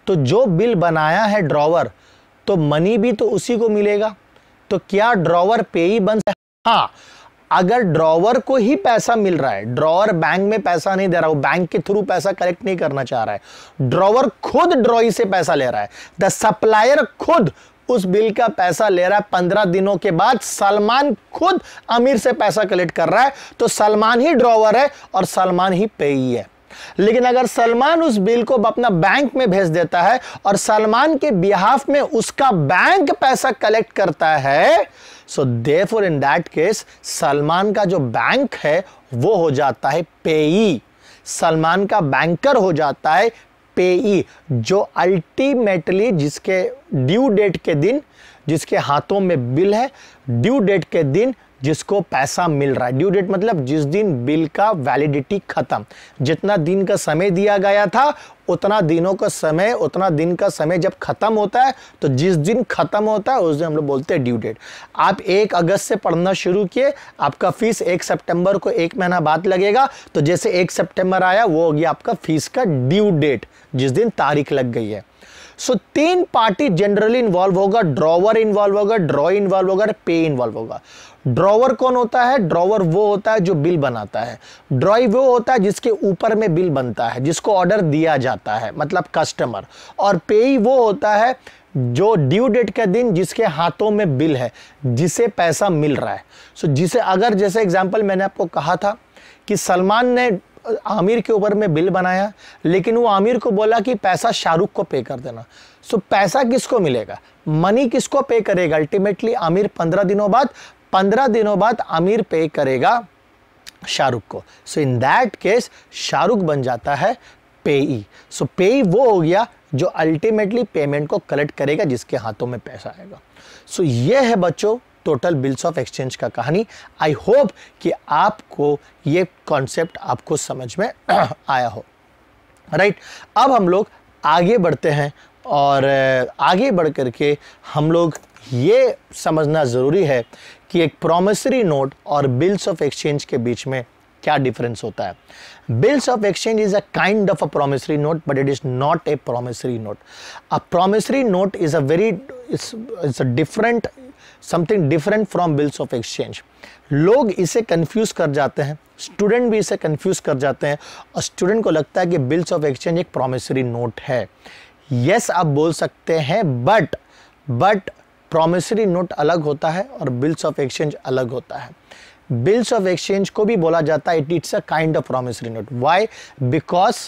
तो जो बिल बनाया है ड्रॉवर तो मनी भी तो उसी को मिलेगा तो क्या ड्रॉवर पेई बन हाँ अगर ड्रॉवर को ही पैसा मिल रहा है ड्रॉवर बैंक में पैसा नहीं दे रहा वो बैंक के थ्रू पैसा कलेक्ट नहीं करना चाह रहा है ड्रॉवर खुद ड्रॉई से पैसा ले रहा है द सप्लायर खुद उस बिल का पैसा ले रहा है पंद्रह दिनों के बाद सलमान खुद अमीर से पैसा कलेक्ट कर रहा है तो सलमान ही ड्रॉवर है और सलमान ही पेई है लेकिन अगर सलमान उस बिल को अपना बैंक में भेज देता है और सलमान के बिहाफ में उसका बैंक पैसा कलेक्ट करता है so therefore in that case Salman का जो बैंक है वो हो जाता है पेई सलमान का बैंकर हो जाता है पेई जो अल्टीमेटली जिसके ड्यू डेट के दिन जिसके हाथों में बिल है ड्यू डेट के दिन जिसको पैसा मिल रहा है ड्यू डेट मतलब जिस दिन बिल का वैलिडिटी खत्म जितना दिन का समय दिया गया था उतना दिनों का समय उतना दिन का समय जब खत्म होता है तो जिस दिन खत्म होता है उस दिन हम लोग बोलते हैं ड्यू डेट आप एक अगस्त से पढ़ना शुरू किए आपका फीस एक सितंबर को एक महीना बाद लगेगा तो जैसे एक सेप्टेम्बर आया वो हो गया आपका फीस का ड्यू डेट जिस दिन तारीख लग गई है सो so, तीन पार्टी जनरली इन्वॉल्व होगा ड्रॉवर इन्वॉल्व होगा ड्रॉ इन्वॉल्व होगा पे इन्वॉल्व होगा ड्रॉवर कौन होता है ड्रॉवर वो होता है जो बिल बनाता है ड्रॉई वो होता है जिसके ऊपर में बिल बनता है जिसको ऑर्डर दिया जाता है मतलब कस्टमर और पे वो होता है जो ड्यू डेट के दिन जिसके हाथों में बिल है जिसे पैसा मिल रहा है सो so, जिसे अगर जैसे एग्जाम्पल मैंने आपको कहा था कि सलमान ने आमिर के ऊपर में बिल बनाया लेकिन वो आमिर को बोला कि पैसा शाहरुख को पे कर देना सो पैसा किसको मिलेगा मनी किसको पे करेगा अल्टीमेटली आमिर पंद्रह दिनों बाद पंद्रह दिनों बाद आमिर पे करेगा शाहरुख को so in that case Shahrukh बन जाता है पेई सो पेई वो हो गया जो अल्टीमेटली पेमेंट को कलेक्ट करेगा जिसके हाथों में पैसा आएगा सो so, ये है बच्चों टोटल बिल्स ऑफ एक्सचेंज का कहानी आई होप कि आपको ये कॉन्सेप्ट आपको समझ में आया हो राइट right? अब हम लोग आगे बढ़ते हैं और आगे बढ़ करके हम लोग ये समझना ज़रूरी है कि एक प्रोमिसरी नोट और बिल्स ऑफ एक्सचेंज के बीच में क्या डिफरेंस होता है bills of exchange is a kind of a promissory note but it is not a promissory note a promissory note is a very it's a different something different from bills of exchange लोग इसे confuse कर जाते हैं student भी इसे confuse कर जाते हैं और स्टूडेंट को लगता है कि बिल्स ऑफ एक्सचेंज एक प्रोमिसरी नोट है यस yes, आप बोल सकते हैं बट बट प्रोमिसरी नोट अलग होता है और बिल्स ऑफ एक्सचेंज अलग होता है बिल्स ऑफ एक्सचेंज को भी बोला जाता है it it's a kind of promissory note why because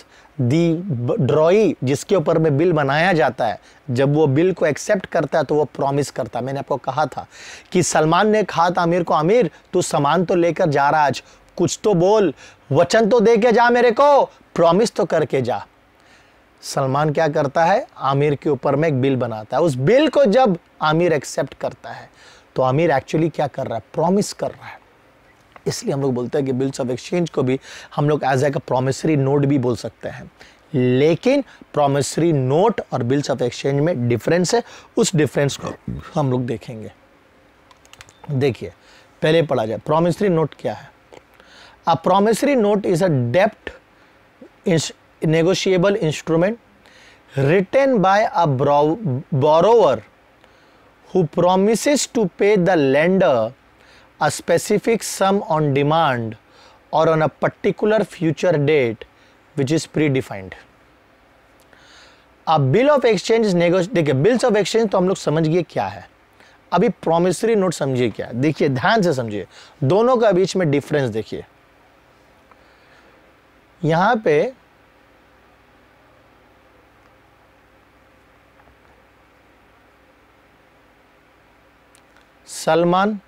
the drawee जिसके ऊपर में बिल बनाया जाता है जब वो बिल को एक्सेप्ट करता है तो वो प्रॉमिस करता है मैंने आपको कहा था कि सलमान ने कहा था आमिर को आमिर तू सामान तो लेकर जा रहा आज कुछ तो बोल वचन तो दे के जा मेरे को प्रॉमिस तो करके जा सलमान क्या करता है आमिर के ऊपर में एक बिल बनाता है उस बिल को जब आमिर एक्सेप्ट करता है तो आमिर एक्चुअली क्या कर रहा है प्रॉमिस कर रहा है इसलिए हम लोग बोलते हैं कि बिल्स ऑफ एक्सचेंज को भी हम लोग एज ए प्रोमिसरी नोट भी बोल सकते हैं लेकिन प्रोमिसरी नोट और बिल्स ऑफ एक्सचेंज में डिफरेंस है उस डिफरेंस को हम लोग देखेंगे देखिए पहले पढ़ा जाए प्रोमिसरी नोट क्या है a promissory note is a डेप्ट negotiable instrument written by a borrower who promise to pay the lender a specific sum on demand or on a particular future date which is predefined. अब bill of exchange देखिए bills of exchange तो हम लोग समझिए क्या है अभी promissory note समझिए क्या देखिए ध्यान से समझिए दोनों का बीच में डिफरेंस देखिए यहां पे सलमान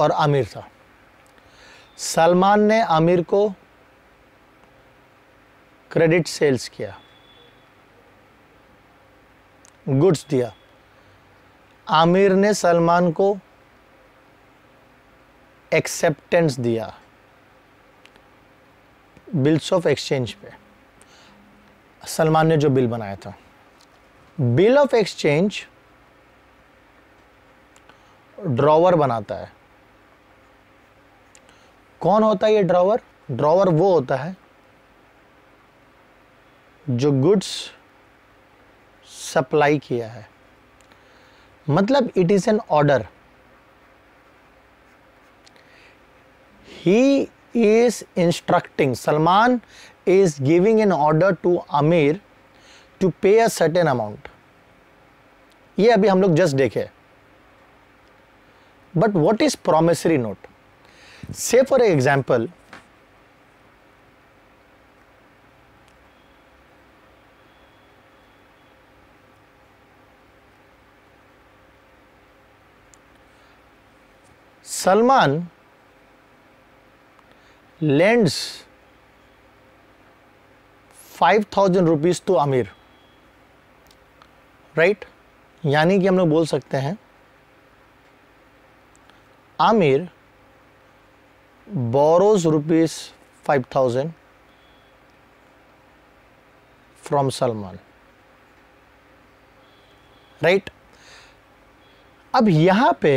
और आमिर था सलमान ने आमिर को क्रेडिट सेल्स किया गुड्स दिया आमिर ने सलमान को एक्सेप्टेंस दिया बिल्स ऑफ एक्सचेंज पे सलमान ने जो बिल बनाया था बिल ऑफ एक्सचेंज ड्रॉवर बनाता है कौन होता है ये ड्रॉवर ड्रॉवर वो होता है जो गुड्स सप्लाई किया है मतलब it is an order he is instructing Salman is giving an order to Amir to pay a certain amount ये अभी हम लोग जस्ट देखे but what is promissory note Say for example, Salman lends 5000 rupees to Amir right यानी कि हम लोग बोल सकते हैं Aamir borrows rupees 5000 from Salman. Right? अब यहां पे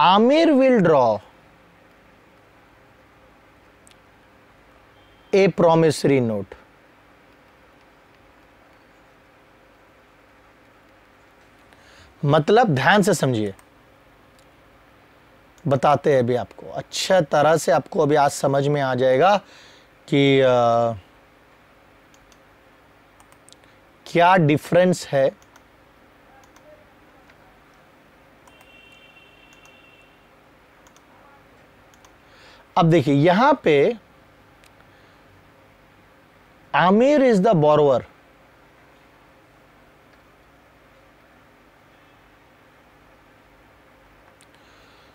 Amir will draw a promissory note. मतलब ध्यान से समझिए बताते हैं अभी आपको अच्छा तरह से आपको अभी आज समझ में आ जाएगा कि आ, क्या डिफरेंस है अब देखिए यहां पे Amir is the borrower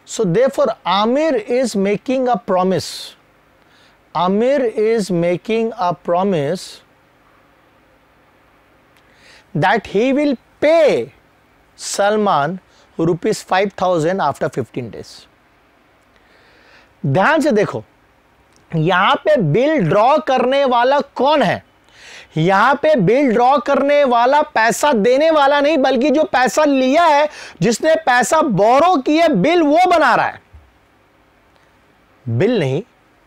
So therefore, Amir is making a promise. Amir is making a promise that he will pay Salman rupees 5000 after 15 days. ध्यान से देखो यहां पे बिल ड्रॉ करने वाला कौन है यहां पे बिल ड्रॉ करने वाला पैसा देने वाला नहीं बल्कि जो पैसा लिया है जिसने पैसा बोरो किया बिल वो बना रहा है बिल नहीं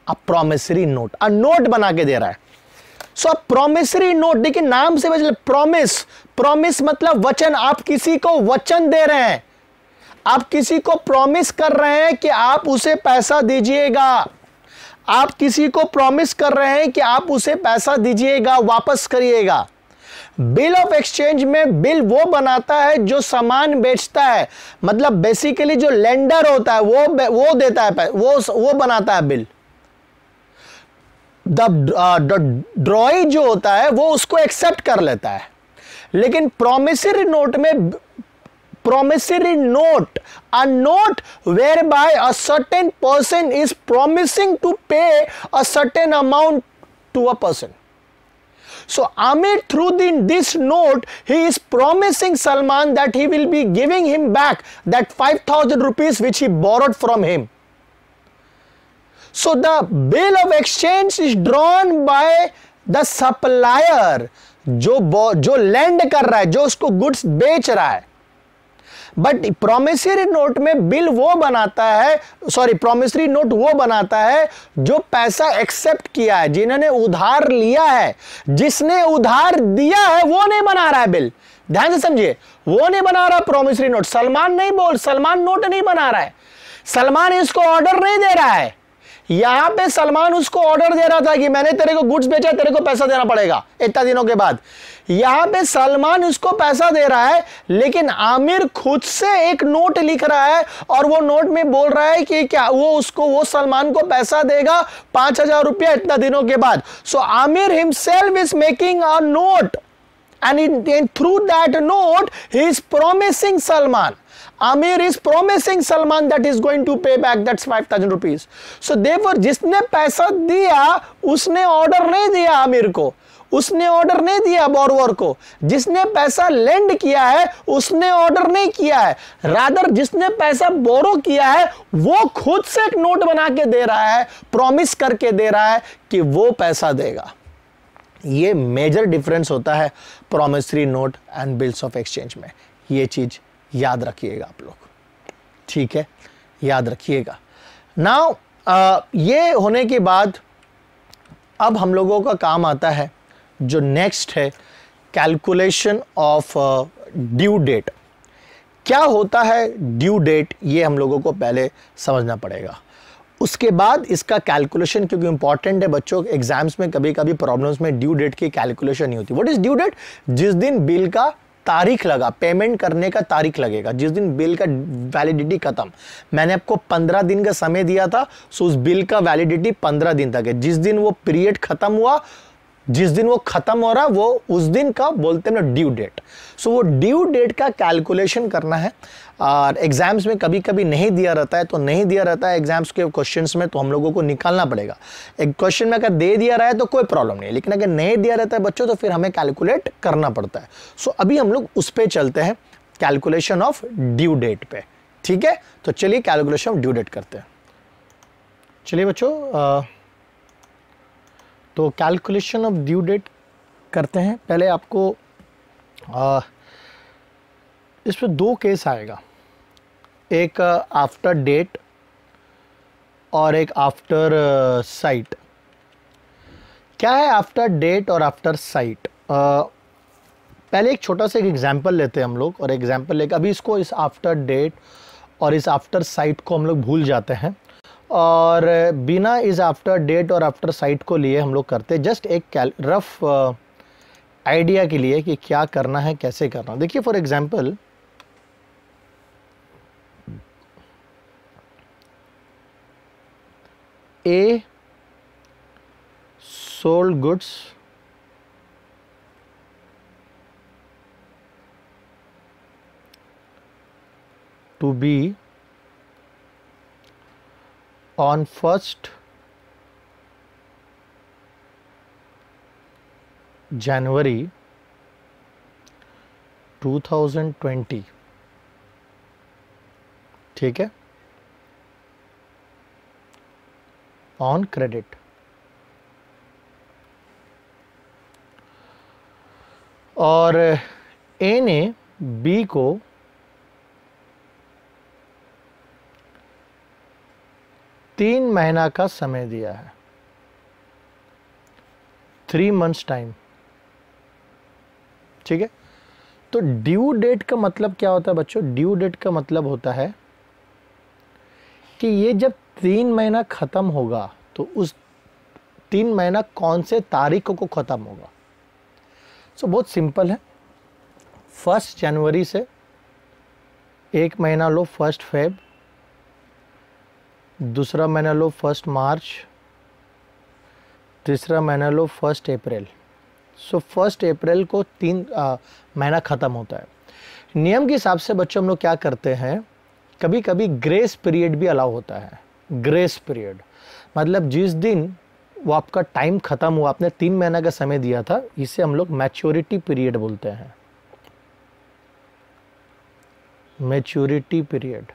a promissory note a note बना के दे रहा है सो so, प्रोमिसरी नोट देखिए नाम से बच प्रोमिस प्रोमिस मतलब वचन आप किसी को वचन दे रहे हैं आप किसी को प्रॉमिस कर रहे हैं कि आप उसे पैसा दीजिएगा आप किसी को प्रॉमिस कर रहे हैं कि आप उसे पैसा दीजिएगा वापस करिएगा बिल ऑफ एक्सचेंज में बिल वो बनाता है जो सामान बेचता है मतलब बेसिकली जो लेंडर होता है वो वो देता है वो वो बनाता है बिल द ड्रॉई जो होता है वो उसको एक्सेप्ट कर लेता है लेकिन प्रोमिसरी नोट में promissory note a note whereby a certain person is promising to pay a certain amount to a person so Amir through the, this note, he is promising Salman that he will be giving him back that 5000 rupees which he borrowed from him. So the bill of exchange is drawn by the supplier, जो जो land कर रहा है जो उसको goods बेच रहा है बट प्रोमिसरी नोट में बिल वो बनाता है सॉरी प्रोमिसरी नोट वो बनाता है जो पैसा एक्सेप्ट किया है जिन्होंने उधार लिया है जिसने उधार दिया है वो नहीं बना रहा है बिल ध्यान से समझिए वो नहीं बना रहा प्रोमिसरी नोट सलमान नहीं बोल सलमान नोट नहीं बना रहा है सलमान इसको ऑर्डर नहीं दे रहा है यहां पे सलमान उसको ऑर्डर दे रहा था कि मैंने तेरे को गुड्स बेचा तेरे को पैसा देना पड़ेगा इतना दिनों के बाद यहां पे सलमान इसको पैसा दे रहा है लेकिन आमिर खुद से एक नोट लिख रहा है और वो नोट में बोल रहा है कि क्या वो उसको वो सलमान को पैसा देगा पांच हजार रुपया इतना दिनों के बाद so so, Amir himself is making a note and in through that note he is promising Salman Salman Amir is promising Salman that is going to pay back that's 5000 rupees so therefore जिसने पैसा दिया उसने ऑर्डर नहीं दिया आमिर को उसने order नहीं दिया बोरवर को जिसने पैसा लेंड किया है उसने ऑर्डर नहीं किया है रादर जिसने पैसा बोरो किया है वो खुद से एक नोट बना के दे रहा है प्रॉमिस करके दे रहा है कि वो पैसा देगा ये मेजर डिफरेंस होता है promissory note and bills of exchange में ये चीज याद रखिएगा आप लोग ठीक है याद रखिएगा नाउ ये होने के बाद अब हम लोगों का काम आता है जो नेक्स्ट है कैलकुलेशन ऑफ ड्यू डेट क्या होता है ड्यू डेट ये हम लोगों को पहले समझना पड़ेगा उसके बाद इसका कैलकुलेशन क्योंकि इंपॉर्टेंट है बच्चों के एग्जाम्स में कभी कभी प्रॉब्लम्स में ड्यू डेट की कैलकुलेशन नहीं होती व्हाट इज ड्यू डेट जिस दिन बिल का तारीख लगा पेमेंट करने का तारीख लगेगा जिस दिन बिल का वैलिडिटी खत्म मैंने आपको पंद्रह दिन का समय दिया था सो तो उस बिल का वैलिडिटी पंद्रह दिन तक है जिस दिन वो पीरियड खत्म हुआ जिस दिन वो खत्म हो रहा वो उस दिन का बोलते हैं ना ड्यू डेट सो वो ड्यू डेट का कैलकुलेशन करना है और एग्ज़ाम्स में कभी कभी नहीं दिया रहता है तो नहीं दिया रहता है एग्ज़ाम्स के क्वेश्चंस में तो हम लोगों को निकालना पड़ेगा एक क्वेश्चन में अगर दे दिया रहा है तो कोई प्रॉब्लम नहीं लेकिन अगर नहीं दिया रहता है बच्चों तो फिर हमें कैलकुलेट करना पड़ता है सो so, अभी हम लोग उस पर चलते हैं कैलकुलेशन ऑफ ड्यू डेट पे ठीक है तो चलिए कैलकुलेशन ऑफ ड्यू डेट करते हैं चलिए बच्चों तो कैलकुलेशन ऑफ ड्यू डेट करते हैं पहले आपको आ, इस पर दो केस आएगा एक आफ्टर डेट और एक आफ्टर साइट क्या है आफ्टर डेट और आफ्टर साइट पहले एक छोटा सा एक एग्जांपल लेते हैं हम लोग और एग्जांपल लेकर अभी इसको इस आफ्टर डेट और इस आफ्टर साइट को हम लोग भूल जाते हैं और बिना इज़ आफ्टर डेट और आफ्टर साइट को लिए हम लोग करते जस्ट एक रफ आइडिया के लिए कि क्या करना है कैसे करना देखिए for example A sold goods to B on first January 2020 ठीक है ऑन क्रेडिट और ए ने बी को तीन महीना का समय दिया है थ्री मंथ्स टाइम ठीक है तो ड्यू डेट का मतलब क्या होता है बच्चों ड्यू डेट का मतलब होता है कि ये जब तीन महीना ख़त्म होगा तो उस तीन महीना कौन से तारीख को ख़त्म होगा सो so, बहुत सिंपल है फर्स्ट जनवरी से एक महीना लो फर्स्ट फेब दूसरा महीना लो फर्स्ट मार्च तीसरा महीना लो first April so first April को तीन महीना ख़त्म होता है नियम के हिसाब से बच्चों हम लोग क्या करते हैं कभी कभी ग्रेस पीरियड भी अलाउ होता है ग्रेस पीरियड मतलब जिस दिन वो आपका टाइम ख़त्म हुआ आपने तीन महीना का समय दिया था इसे हम लोग मैच्योरिटी पीरियड बोलते हैं मैच्योरिटी पीरियड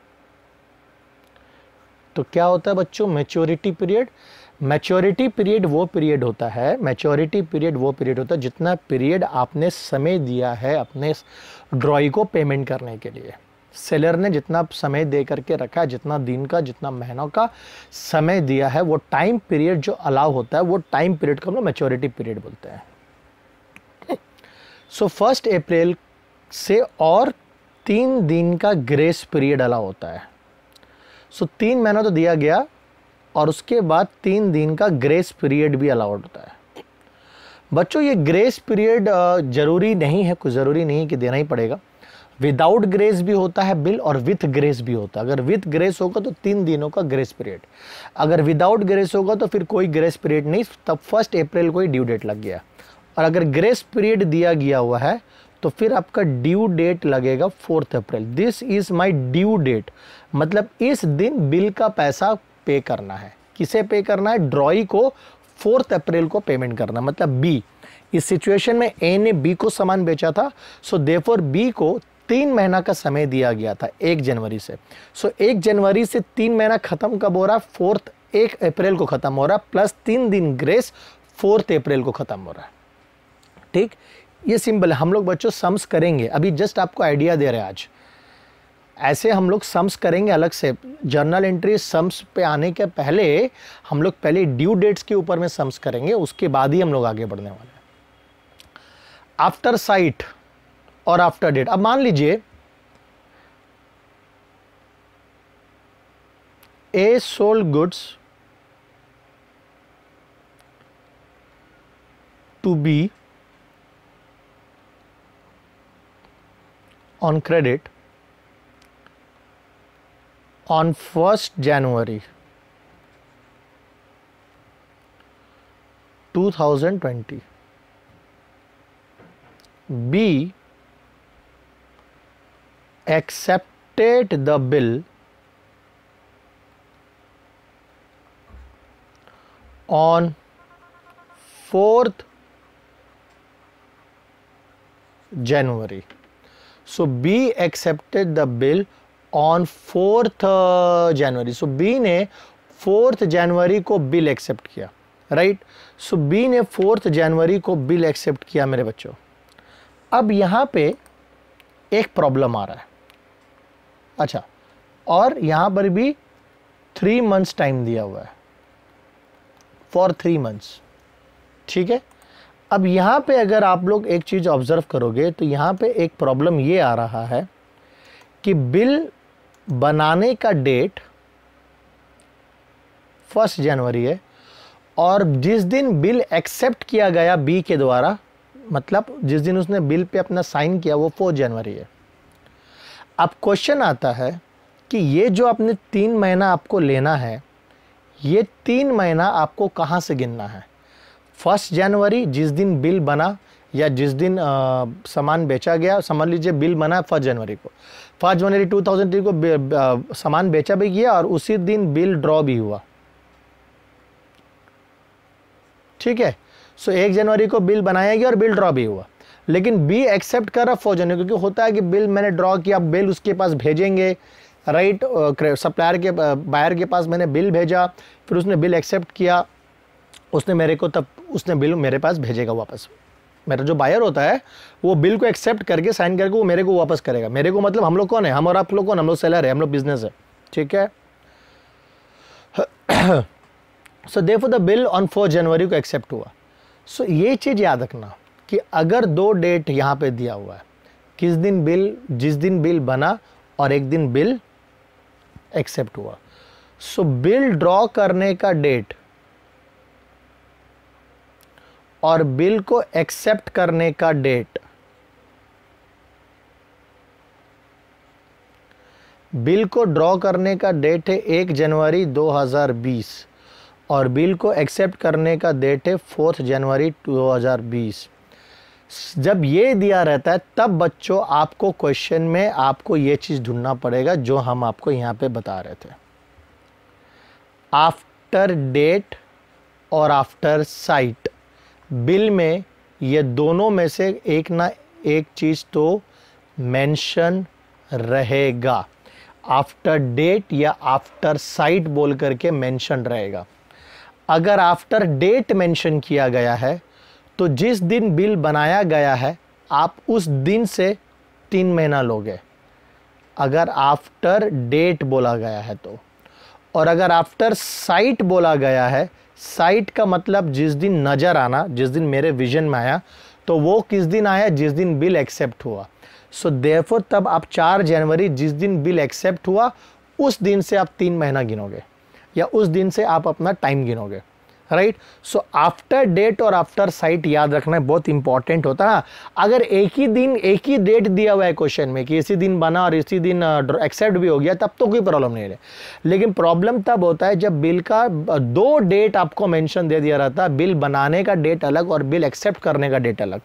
तो क्या होता है बच्चों मेच्योरिटी पीरियड मैच्योरिटी पीरियड वो पीरियड होता है मेच्योरिटी पीरियड वो पीरियड होता है जितना पीरियड आपने समय दिया है अपने ड्रॉई को पेमेंट करने के लिए सेलर ने जितना समय दे करके रखा है जितना दिन का जितना महीनों का समय दिया है वो टाइम पीरियड जो अलाउ होता है वो टाइम पीरियड को हम लोग मेच्योरिटी पीरियड बोलते हैं सो फर्स्ट अप्रैल से और तीन दिन का ग्रेस पीरियड अलाउ होता है सो so, तीन महीना तो दिया गया और उसके बाद तीन दिन का ग्रेस पीरियड भी अलाउड होता है बच्चों ये ग्रेस पीरियड ज़रूरी नहीं है कुछ ज़रूरी नहीं कि देना ही पड़ेगा विदाउट ग्रेस भी होता है बिल और विथ ग्रेस भी होता है अगर विथ ग्रेस होगा तो तीन दिनों का ग्रेस पीरियड अगर विदाउट ग्रेस होगा तो फिर कोई ग्रेस पीरियड नहीं तब फर्स्ट अप्रैल को ही ड्यू डेट लग गया और अगर ग्रेस पीरियड दिया गया हुआ है तो फिर आपका ड्यू डेट लगेगा fourth April this is my due date मतलब इस दिन बिल का पैसा पे करना है किसे पे करना है ड्रॉई को फोर्थ अप्रैल को पेमेंट करना मतलब बी इस सिचुएशन में ए ने बी को सामान बेचा था सो दे बी को तीन महीना का समय दिया गया था एक जनवरी से सो एक जनवरी से तीन महीना ख़त्म कब हो रहा फोर्थ एक अप्रैल को ख़त्म हो रहा प्लस तीन दिन ग्रेस फोर्थ अप्रैल को ख़त्म हो रहा है ठीक ये सिंपल है हम लोग बच्चों सम्स करेंगे अभी जस्ट आपको आइडिया दे रहे हैं आज ऐसे हम लोग सम्स करेंगे अलग से जर्नल एंट्री सम्स पे आने के पहले हम लोग पहले ड्यू डेट्स के ऊपर में सम्स करेंगे उसके बाद ही हम लोग आगे बढ़ने वाले हैं आफ्टर साइट और आफ्टर डेट अब मान लीजिए A sold goods to B on credit on 1st January 2020. B accepted the bill on 4th January. So, B accepted the bill on fourth January so B ने fourth जनवरी को bill accept किया right so B ने fourth जनवरी को bill accept किया मेरे बच्चों अब यहाँ पे एक प्रॉब्लम आ रहा है अच्छा और यहाँ पर भी थ्री मंथ्स टाइम दिया हुआ है फॉर थ्री मंथ्स ठीक है अब यहाँ पे अगर आप लोग एक चीज़ ऑब्ज़र्व करोगे तो यहाँ पे एक प्रॉब्लम ये आ रहा है कि बिल बनाने का डेट फर्स्ट जनवरी है और जिस दिन बिल एक्सेप्ट किया गया बी के द्वारा मतलब जिस दिन उसने बिल पे अपना साइन किया वो फोर्थ जनवरी है अब क्वेश्चन आता है कि ये जो आपने तीन महीना आपको लेना है ये तीन महीना आपको कहाँ से गिनना है फर्स्ट जनवरी जिस दिन बिल बना या जिस दिन सामान बेचा गया समझ लीजिए बिल बना फर्स्ट जनवरी को first January two thousand three को बे, सामान बेचा भी गया और उसी दिन बिल ड्रॉ भी हुआ ठीक है सो एक जनवरी को बिल बनाया गया और बिल ड्रॉ भी हुआ लेकिन बी एक्सेप्ट कर रहा फोर जनवरी क्योंकि होता है कि बिल मैंने ड्रॉ किया बिल उसके पास भेजेंगे राइट सप्लायर के बायर के पास मैंने बिल भेजा फिर उसने बिल एक्सेप्ट किया उसने मेरे को तब उसने बिल मेरे पास भेजेगा वापस मेरा जो बायर होता है वो बिल को एक्सेप्ट करके साइन करके वो मेरे को वापस करेगा मेरे को मतलब हम लोग कौन है हम और आप लोग कौन हम लोग सेलर है हम लोग बिजनेस है ठीक है so therefore the bill on four January को एक्सेप्ट हुआ सो so, ये चीज़ याद रखना कि अगर दो डेट यहाँ पे दिया हुआ है किस दिन बिल जिस दिन बिल बना और एक दिन बिल एक्सेप्ट हुआ सो so, बिल ड्रॉ करने का डेट और बिल को एक्सेप्ट करने का डेट बिल को ड्रॉ करने का डेट है एक जनवरी 2020 और बिल को एक्सेप्ट करने का डेट है फोर्थ जनवरी 2020 जब ये दिया रहता है तब बच्चों आपको क्वेश्चन में आपको ये चीज़ ढूंढना पड़ेगा जो हम आपको यहाँ पे बता रहे थे आफ्टर डेट और आफ्टर साइट बिल में ये दोनों में से एक ना एक चीज़ तो मेंशन रहेगा आफ्टर डेट या आफ्टर साइट बोल करके मेंशन रहेगा अगर आफ्टर डेट मेंशन किया गया है तो जिस दिन बिल बनाया गया है आप उस दिन से तीन महीना लोगे अगर आफ्टर डेट बोला गया है तो और अगर आफ्टर साइट बोला गया है साइट का मतलब जिस दिन नज़र आना जिस दिन मेरे विजन में आया तो वो किस दिन आया जिस दिन बिल एक्सेप्ट हुआ सो देफो तब आप चार जनवरी जिस दिन बिल एक्सेप्ट हुआ उस दिन से आप तीन महीना गिनोगे या उस दिन से आप अपना टाइम गिनोगे राइट सो आफ्टर डेट और आफ्टर साइट याद रखना बहुत इंपॉर्टेंट होता है अगर एक ही दिन एक ही डेट दिया हुआ है क्वेश्चन में कि इसी दिन बना और इसी दिन एक्सेप्ट भी हो गया तब तो कोई प्रॉब्लम नहीं है लेकिन प्रॉब्लम तब होता है जब बिल का दो डेट आपको मेंशन दे दिया रहता है बिल बनाने का डेट अलग और बिल एक्सेप्ट करने का डेट अलग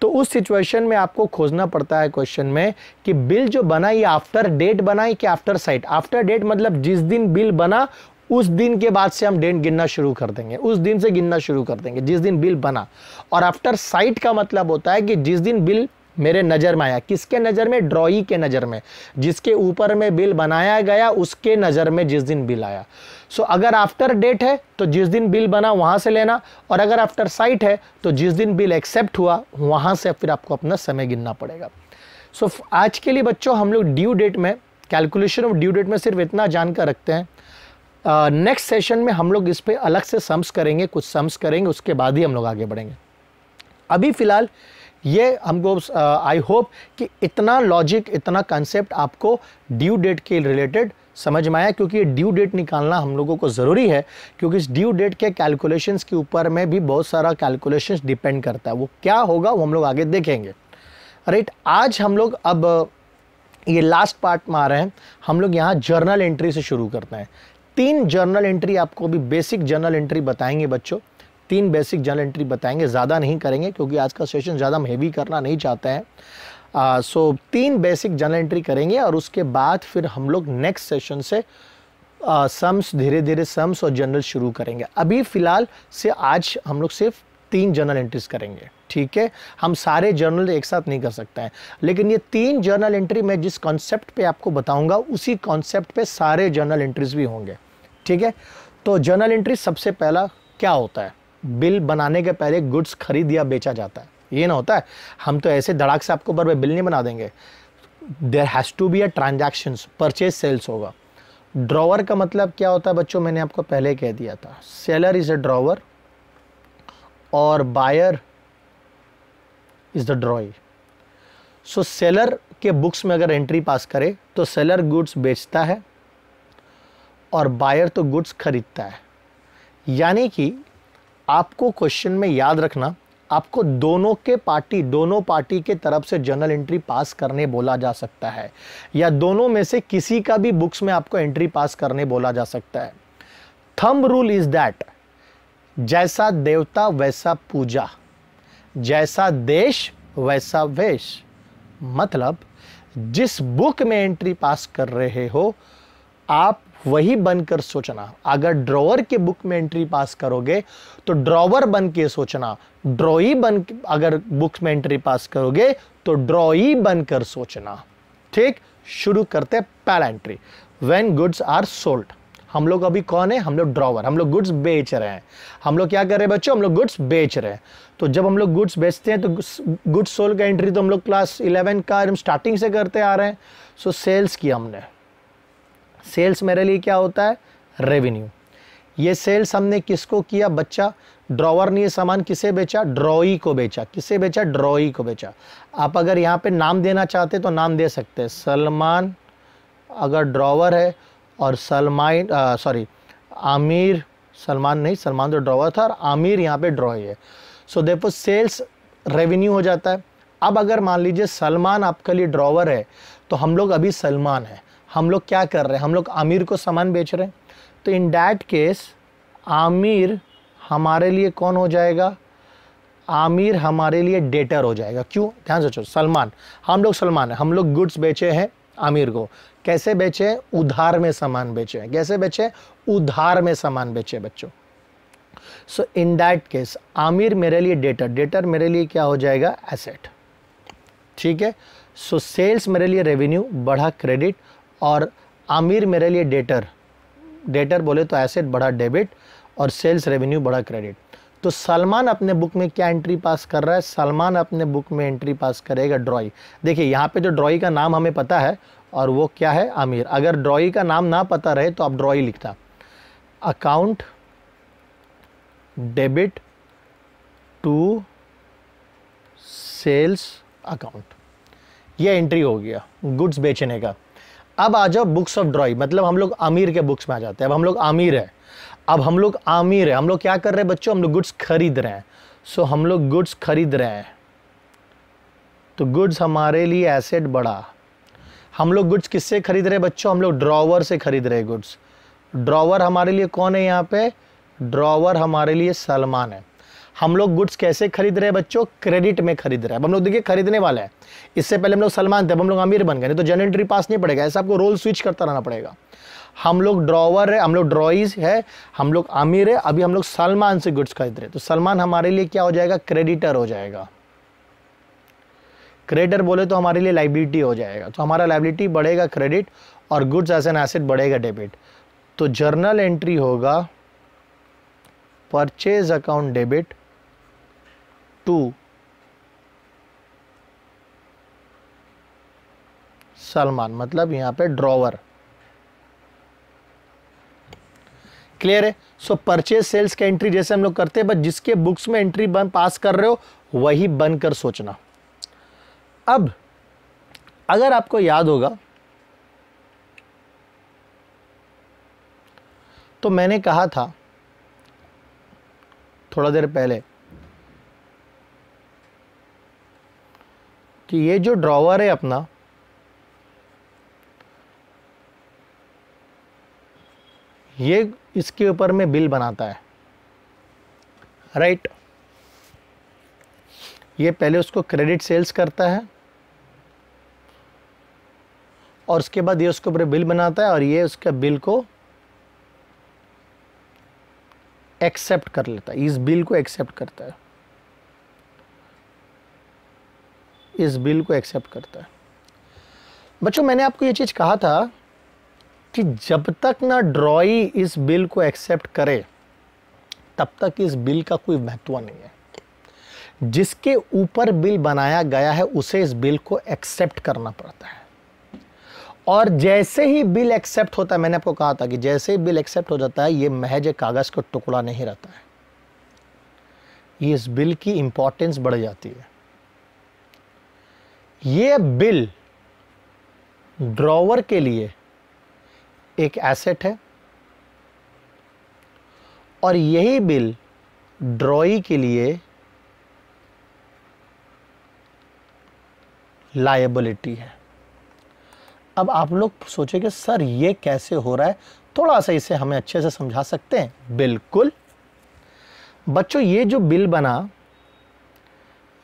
तो उस सिचुएशन में आपको खोजना पड़ता है क्वेश्चन में कि बिल जो बना ये आफ्टर डेट बना कि आफ्टर साइट आफ्टर डेट मतलब जिस दिन बिल बना उस दिन के बाद से हम डेट गिनना शुरू कर देंगे उस दिन से गिनना शुरू कर देंगे जिस दिन बिल बना और आफ्टर साइट का मतलब होता है कि जिस दिन बिल मेरे नज़र में आया किसके नज़र में ड्रॉई के नज़र में जिसके ऊपर में बिल बनाया गया उसके नज़र में जिस दिन बिल आया सो so, अगर आफ्टर डेट है तो जिस दिन बिल बना वहाँ से लेना और अगर आफ्टर साइट है तो जिस दिन बिल एक्सेप्ट हुआ वहाँ से फिर आपको अपना समय गिनना पड़ेगा सो so, आज के लिए बच्चों हम लोग ड्यू डेट में कैलकुलेशन ऑफ ड्यू डेट में सिर्फ इतना जानकर रखते हैं नेक्स्ट uh, सेशन में हम लोग इस पर अलग से सम्स करेंगे कुछ सम्स करेंगे उसके बाद ही हम लोग आगे बढ़ेंगे अभी फ़िलहाल ये हमको आई होप कि इतना लॉजिक इतना कंसेप्ट आपको ड्यू डेट के रिलेटेड समझ में आया क्योंकि ये ड्यू डेट निकालना हम लोगों को ज़रूरी है क्योंकि इस ड्यू डेट के कैलकुलेशंस के ऊपर में भी बहुत सारा कैलकुलेशंस डिपेंड करता है वो क्या होगा वो हम लोग आगे देखेंगे राइट आज हम लोग अब ये लास्ट पार्ट में आ रहे हैं हम लोग यहाँ जर्नल एंट्री से शुरू करते हैं तीन जर्नल एंट्री आपको अभी बेसिक जर्नल एंट्री बताएंगे बच्चों तीन बेसिक जर्नल एंट्री बताएंगे ज़्यादा नहीं करेंगे क्योंकि आज का सेशन ज़्यादा हम हेवी करना नहीं चाहते हैं आ, सो तीन बेसिक जर्नल एंट्री करेंगे और उसके बाद फिर हम लोग नेक्स्ट सेशन से आ, सम्स धीरे धीरे सम्स और जर्नल शुरू करेंगे अभी फ़िलहाल से आज हम लोग सिर्फ तीन जर्नल एंट्रीज करेंगे ठीक है हम सारे जर्नल एक साथ नहीं कर सकते हैं लेकिन ये तीन जर्नल एंट्री मैं जिस कॉन्सेप्ट पे आपको बताऊंगा उसी कॉन्सेप्ट पे सारे जर्नल एंट्रीज भी होंगे ठीक है तो जर्नल एंट्री सबसे पहला क्या होता है बिल बनाने के पहले गुड्स खरीद या बेचा जाता है ये ना होता है हम तो ऐसे धड़ाक से आपको बरबर बिल नहीं बना देंगे there has to be a transaction purchase sales होगा ड्रॉवर का मतलब क्या होता है बच्चों मैंने आपको पहले कह दिया था सेलर इज़ अ ड्रॉवर और buyer is the drawee so seller के बुक्स में अगर एंट्री पास करे तो सेलर गुड्स बेचता है और बायर तो गुड्स खरीदता है यानी कि आपको क्वेश्चन में याद रखना आपको दोनों के पार्टी दोनों पार्टी के तरफ से जनरल एंट्री पास करने बोला जा सकता है या दोनों में से किसी का भी बुक्स में आपको एंट्री पास करने बोला जा सकता है थंब रूल इज दैट जैसा देवता वैसा पूजा जैसा देश वैसा वेश मतलब जिस बुक में एंट्री पास कर रहे हो आप वही बनकर सोचना अगर ड्रॉवर के बुक में एंट्री पास करोगे तो ड्रॉवर बन के सोचना ड्रॉई बन अगर बुक में एंट्री पास करोगे तो ड्रॉई बनकर सोचना ठीक शुरू करते हैं entry when goods are sold हम लोग अभी कौन है हम लोग ड्रॉवर हम लोग गुड्स बेच रहे हैं हम लोग क्या कर रहे हैं बच्चों हम लोग गुड्स बेच रहे हैं तो जब हम लोग गुड्स बेचते हैं तो गुड्स सोल्ड का एंट्री तो हम लोग क्लास इलेवन का स्टार्टिंग से करते आ रहे हैं सो सेल्स की हमने सेल्स मेरे लिए क्या होता है रेवेन्यू ये सेल्स हमने किसको किया बच्चा ड्रॉवर ने ये सामान किसे बेचा ड्रॉई को बेचा किसे बेचा ड्रॉई को बेचा आप अगर यहाँ पे नाम देना चाहते तो नाम दे सकते हैं सलमान अगर ड्रॉवर है और सलमान सॉरी आमिर सलमान नहीं सलमान तो ड्रॉवर था और आमिर यहाँ पे ड्रॉई है सो देखो सेल्स रेवेन्यू हो जाता है अब अगर मान लीजिए सलमान आपके लिए ड्रॉवर है तो हम लोग अभी सलमान है हम लोग क्या कर रहे हैं हम लोग आमिर को सामान बेच रहे हैं तो इन डैट केस आमिर हमारे लिए कौन हो जाएगा आमिर हमारे लिए डेटर हो जाएगा क्यों ध्यान सोचो सलमान हम लोग सलमान हैं हम लोग गुड्स बेचे हैं आमिर को कैसे बेचे उधार में सामान बेचे हैं कैसे बेचे उधार में सामान बेचे बच्चों so in that case Amir मेरे लिए डेटर डेटर मेरे लिए क्या हो जाएगा एसेट ठीक है सो सेल्स मेरे लिए रेवेन्यू बढ़ा क्रेडिट और आमिर मेरे लिए डेटर डेटर बोले तो एसेट बड़ा डेबिट और सेल्स रेवेन्यू बड़ा क्रेडिट तो सलमान अपने बुक में क्या एंट्री पास कर रहा है सलमान अपने बुक में एंट्री पास करेगा ड्रॉई देखिए यहाँ पे जो ड्रॉई का नाम हमें पता है और वो क्या है आमिर अगर ड्रॉई का नाम ना पता रहे तो आप ड्रॉई लिखता account debit to sales account ये एंट्री हो गया गुड्स बेचने का अब आ जाओ बुक्स ऑफ ड्रॉइंग मतलब हम लोग आमिर के बुक्स में आ जाते हैं अब हम लोग आमिर है अब हम लोग आमिर है हम लोग क्या कर रहे हैं बच्चों हम लोग गुड्स खरीद रहे हैं सो हम लोग गुड्स खरीद रहे हैं तो गुड्स हमारे लिए एसेट बढ़ा हम लोग गुड्स किससे खरीद रहे हैं बच्चों हम लोग ड्रॉवर से खरीद रहे हैं गुड्स ड्रॉवर हमारे लिए कौन है यहाँ पे ड्रॉवर हमारे लिए सलमान है हम लोग गुड्स कैसे खरीद रहे हैं बच्चों क्रेडिट में खरीद रहे हैं हम लोग देखिए खरीदने वाला है इससे पहले हम लोग सलमान थे अब हम लोग अमीर बन गए नहीं तो जन एंट्री पास नहीं पड़ेगा ऐसा आपको रोल स्विच करता रहना पड़ेगा हम लोग ड्रॉवर है हम लोग ड्रॉइज है हम लोग अमीर है अभी हम लोग सलमान से गुड्स खरीद रहे हैं तो सलमान हमारे लिए क्या हो जाएगा क्रेडिटर हो जाएगा क्रेडिटर बोले तो हमारे लिए लाइबिलिटी हो जाएगा तो हमारा लाइबिलिटी बढ़ेगा क्रेडिट और गुड्स एस एन एसेट बढ़ेगा डेबिट तो जर्नल एंट्री होगा purchase account debit to Salman मतलब यहां पे ड्रॉवर क्लियर है सो परचेज सेल्स का एंट्री जैसे हम लोग करते हैं बट जिसके बुक्स में एंट्री बन पास कर रहे हो वही बन कर सोचना अब अगर आपको याद होगा तो मैंने कहा था थोड़ा देर पहले कि ये जो ड्रॉवर है अपना ये इसके ऊपर में बिल बनाता है राइट right. ये पहले उसको क्रेडिट सेल्स करता है और उसके बाद ये उसके ऊपर बिल बनाता है और ये उसके बिल को एक्सेप्ट कर लेता है इस बिल को एक्सेप्ट करता है इस बिल को एक्सेप्ट करता है बच्चों मैंने आपको ये चीज़ कहा था कि जब तक ना ड्रॉई इस बिल को एक्सेप्ट करे तब तक इस बिल का कोई महत्व नहीं है जिसके ऊपर बिल बनाया गया है उसे इस बिल को एक्सेप्ट करना पड़ता है और जैसे ही बिल एक्सेप्ट होता है मैंने आपको कहा था कि जैसे ही बिल एक्सेप्ट हो जाता है ये महज कागज़ का टुकड़ा नहीं रहता है ये इस बिल की इंपॉर्टेंस बढ़ जाती है ये बिल ड्रॉवर के लिए एक एसेट है और यही बिल ड्रॉई के लिए लायबिलिटी है अब आप लोग सोचे कि सर ये कैसे हो रहा है थोड़ा सा इसे हमें अच्छे से समझा सकते हैं बिल्कुल बच्चों ये जो बिल बना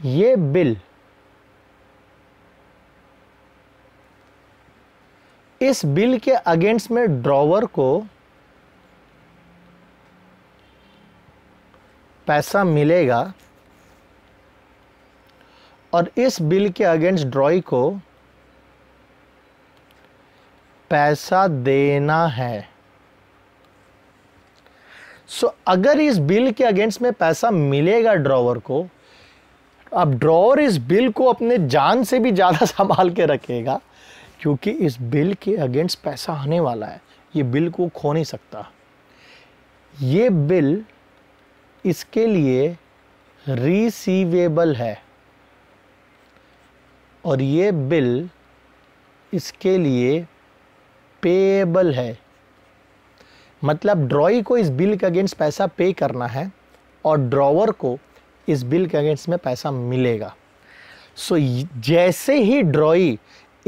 ये बिल इस बिल के अगेंस्ट में ड्रॉवर को पैसा मिलेगा और इस बिल के अगेंस्ट ड्रॉई को पैसा देना है सो so, अगर इस बिल के अगेंस्ट में पैसा मिलेगा ड्रॉवर को अब ड्रॉवर इस बिल को अपने जान से भी ज़्यादा संभाल के रखेगा क्योंकि इस बिल के अगेंस्ट पैसा आने वाला है ये बिल को खो नहीं सकता ये बिल इसके लिए रिसीवेबल है और ये बिल इसके लिए पेएबल है मतलब ड्रॉई को इस बिल के अगेंस्ट पैसा पे करना है और ड्रॉवर को इस बिल के अगेंस्ट में पैसा मिलेगा सो so, जैसे ही ड्रॉई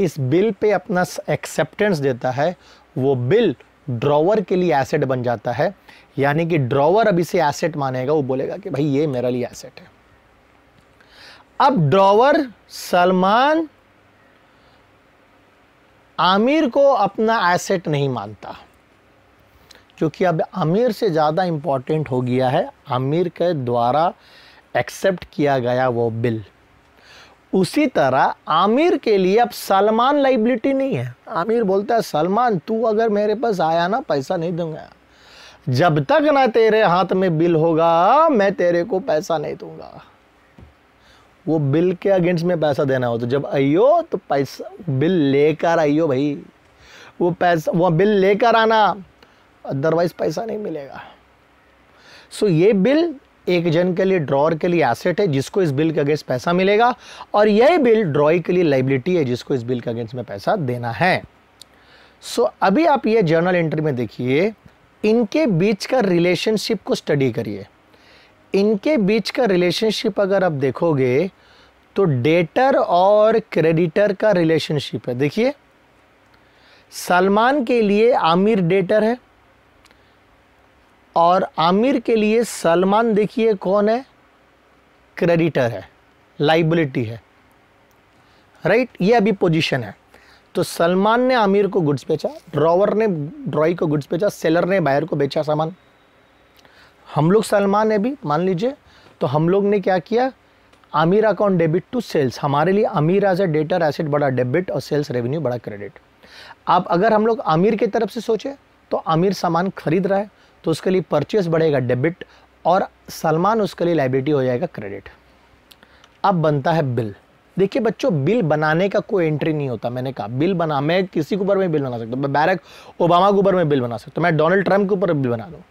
इस बिल पे अपना एक्सेप्टेंस देता है वो बिल ड्रॉवर के लिए एसेट बन जाता है यानी कि ड्रॉवर अभी से एसेट मानेगा वो बोलेगा कि भाई ये मेरा लिए एसेट है अब ड्रॉवर सलमान आमिर को अपना एसेट नहीं मानता क्योंकि अब आमिर से ज़्यादा इंपॉर्टेंट हो गया है आमिर के द्वारा एक्सेप्ट किया गया वो बिल उसी तरह आमिर के लिए अब सलमान लाइबिलिटी नहीं है आमिर बोलता है सलमान तू अगर मेरे पास आया ना पैसा नहीं दूंगा जब तक ना तेरे हाथ में बिल होगा मैं तेरे को पैसा नहीं दूंगा वो बिल के अगेंस्ट में पैसा देना हो तो जब आइयो तो पैसा बिल लेकर आइयो भाई वो पैसा वो बिल लेकर आना अदरवाइज पैसा नहीं मिलेगा सो ये बिल एक जन के लिए ड्रॉर के लिए एसेट है जिसको इस बिल के अगेंस्ट पैसा मिलेगा और यह बिल ड्रॉई के लिए लाइबिलिटी है जिसको इस बिल के अगेंस्ट में पैसा देना है सो so, अभी आप ये जर्नल एंट्री में देखिए इनके बीच का रिलेशनशिप को स्टडी करिए इनके बीच का रिलेशनशिप अगर आप देखोगे तो डेटर और क्रेडिटर का रिलेशनशिप है देखिए सलमान के लिए आमिर डेटर है और आमिर के लिए सलमान देखिए कौन है क्रेडिटर है लाइबिलिटी है राइट ये अभी पोजीशन है तो सलमान ने आमिर को गुड्स बेचा ड्रॉवर ने ड्रॉई को गुड्स बेचा सेलर ने बायर को बेचा सामान हम लोग सलमान ने भी मान लीजिए तो हम लोग ने क्या किया Amir account debit to sales हमारे लिए Amir as a debtor asset बड़ा डेबिट और सेल्स रेवेन्यू बड़ा क्रेडिट आप अगर हम लोग आमिर की तरफ से सोचे तो आमिर सामान खरीद रहा है तो उसके लिए परचेस बढ़ेगा डेबिट और सलमान उसके लिए लाइबिलिटी हो जाएगा क्रेडिट अब बनता है बिल देखिए बच्चों बिल बनाने का कोई एंट्री नहीं होता मैंने कहा बिल बना मैं किसी के ऊपर में बिल बना सकता हूँ मैं बैरक ओबामा के ऊपर में बिल बना सकता हूँ मैं डोनाल्ड ट्रंप के ऊपर बिल बना दूँ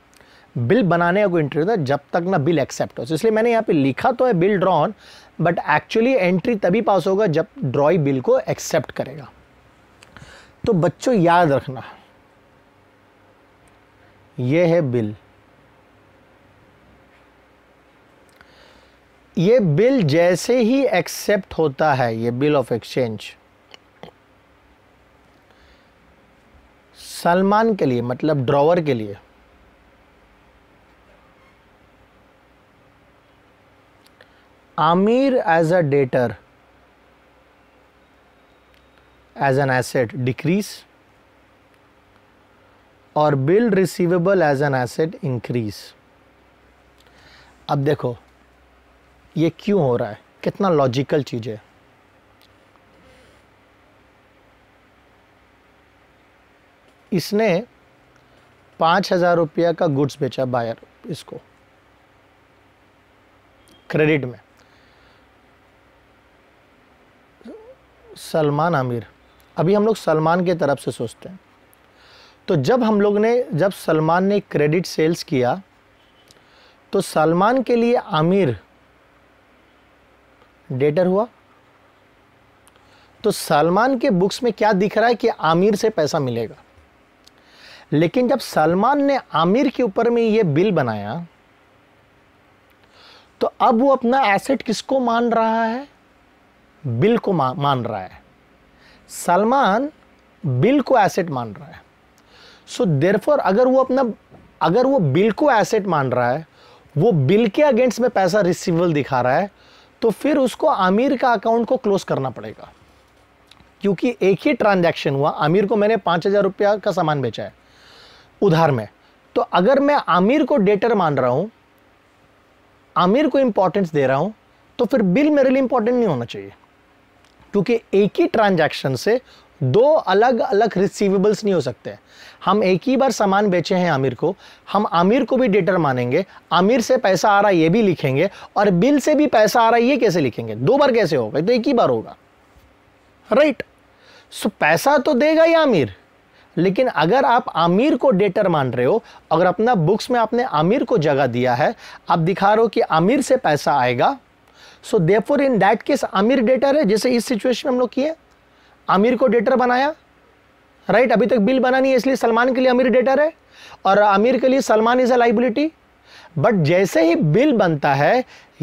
बिल बनाने का कोई एंट्री होता है जब तक ना बिल एक्सेप्ट हो इसलिए मैंने यहाँ पे लिखा तो है bill drawn but actually entry तभी पास होगा जब ड्रॉई बिल को एक्सेप्ट करेगा तो बच्चों याद रखना ये है बिल ये बिल जैसे ही एक्सेप्ट होता है ये बिल ऑफ एक्सचेंज सलमान के लिए मतलब ड्रॉवर के लिए Amir as a debtor as an asset decrease और bill receivable as an asset increase अब देखो ये क्यों हो रहा है कितना लॉजिकल चीज़ है इसने पांच हज़ार रुपया का गुड्स बेचा बायर इसको क्रेडिट में सलमान आमिर अभी हम लोग सलमान के तरफ से सोचते हैं तो जब हम लोग ने जब सलमान ने क्रेडिट सेल्स किया तो सलमान के लिए आमिर डेटर हुआ तो सलमान के बुक्स में क्या दिख रहा है कि आमिर से पैसा मिलेगा लेकिन जब सलमान ने आमिर के ऊपर में ये बिल बनाया तो अब वो अपना एसेट किसको मान रहा है बिल को मान रहा है सलमान बिल को एसेट मान रहा है सो देरफोर अगर वो अपना अगर वो बिल को एसेट मान रहा है वो बिल के अगेंस्ट में पैसा रिसीवल दिखा रहा है तो फिर उसको आमिर का अकाउंट को क्लोज करना पड़ेगा क्योंकि एक ही ट्रांजैक्शन हुआ आमिर को मैंने पाँच हज़ार रुपया का सामान बेचा है उधार में तो अगर मैं आमिर को डेटर मान रहा हूँ आमिर को इंपॉर्टेंस दे रहा हूँ तो फिर बिल मेरे लिए इंपॉर्टेंट नहीं होना चाहिए क्योंकि एक ही ट्रांजैक्शन से दो अलग अलग रिसीवेबल्स नहीं हो सकते हैं हम एक ही बार सामान बेचे हैं आमिर को हम आमिर को भी डेटर मानेंगे आमिर से पैसा आ रहा है ये भी लिखेंगे और बिल से भी पैसा आ रहा है ये कैसे लिखेंगे दो बार कैसे होगा तो एक ही बार होगा राइट सो पैसा तो देगा ही आमिर लेकिन अगर आप आमिर को डेटर मान रहे हो अगर अपना बुक्स में आपने आमिर को जगह दिया है आप दिखा रहे हो कि आमिर से पैसा आएगा so therefore in that case Amir debtor है जैसे इस सिचुएशन हम लोग किए आमिर को डेटर बनाया राइट अभी तक बिल बना नहीं है इसलिए सलमान के लिए अमीर डेटर है और अमीर के लिए Salman is a liability but जैसे ही बिल बनता है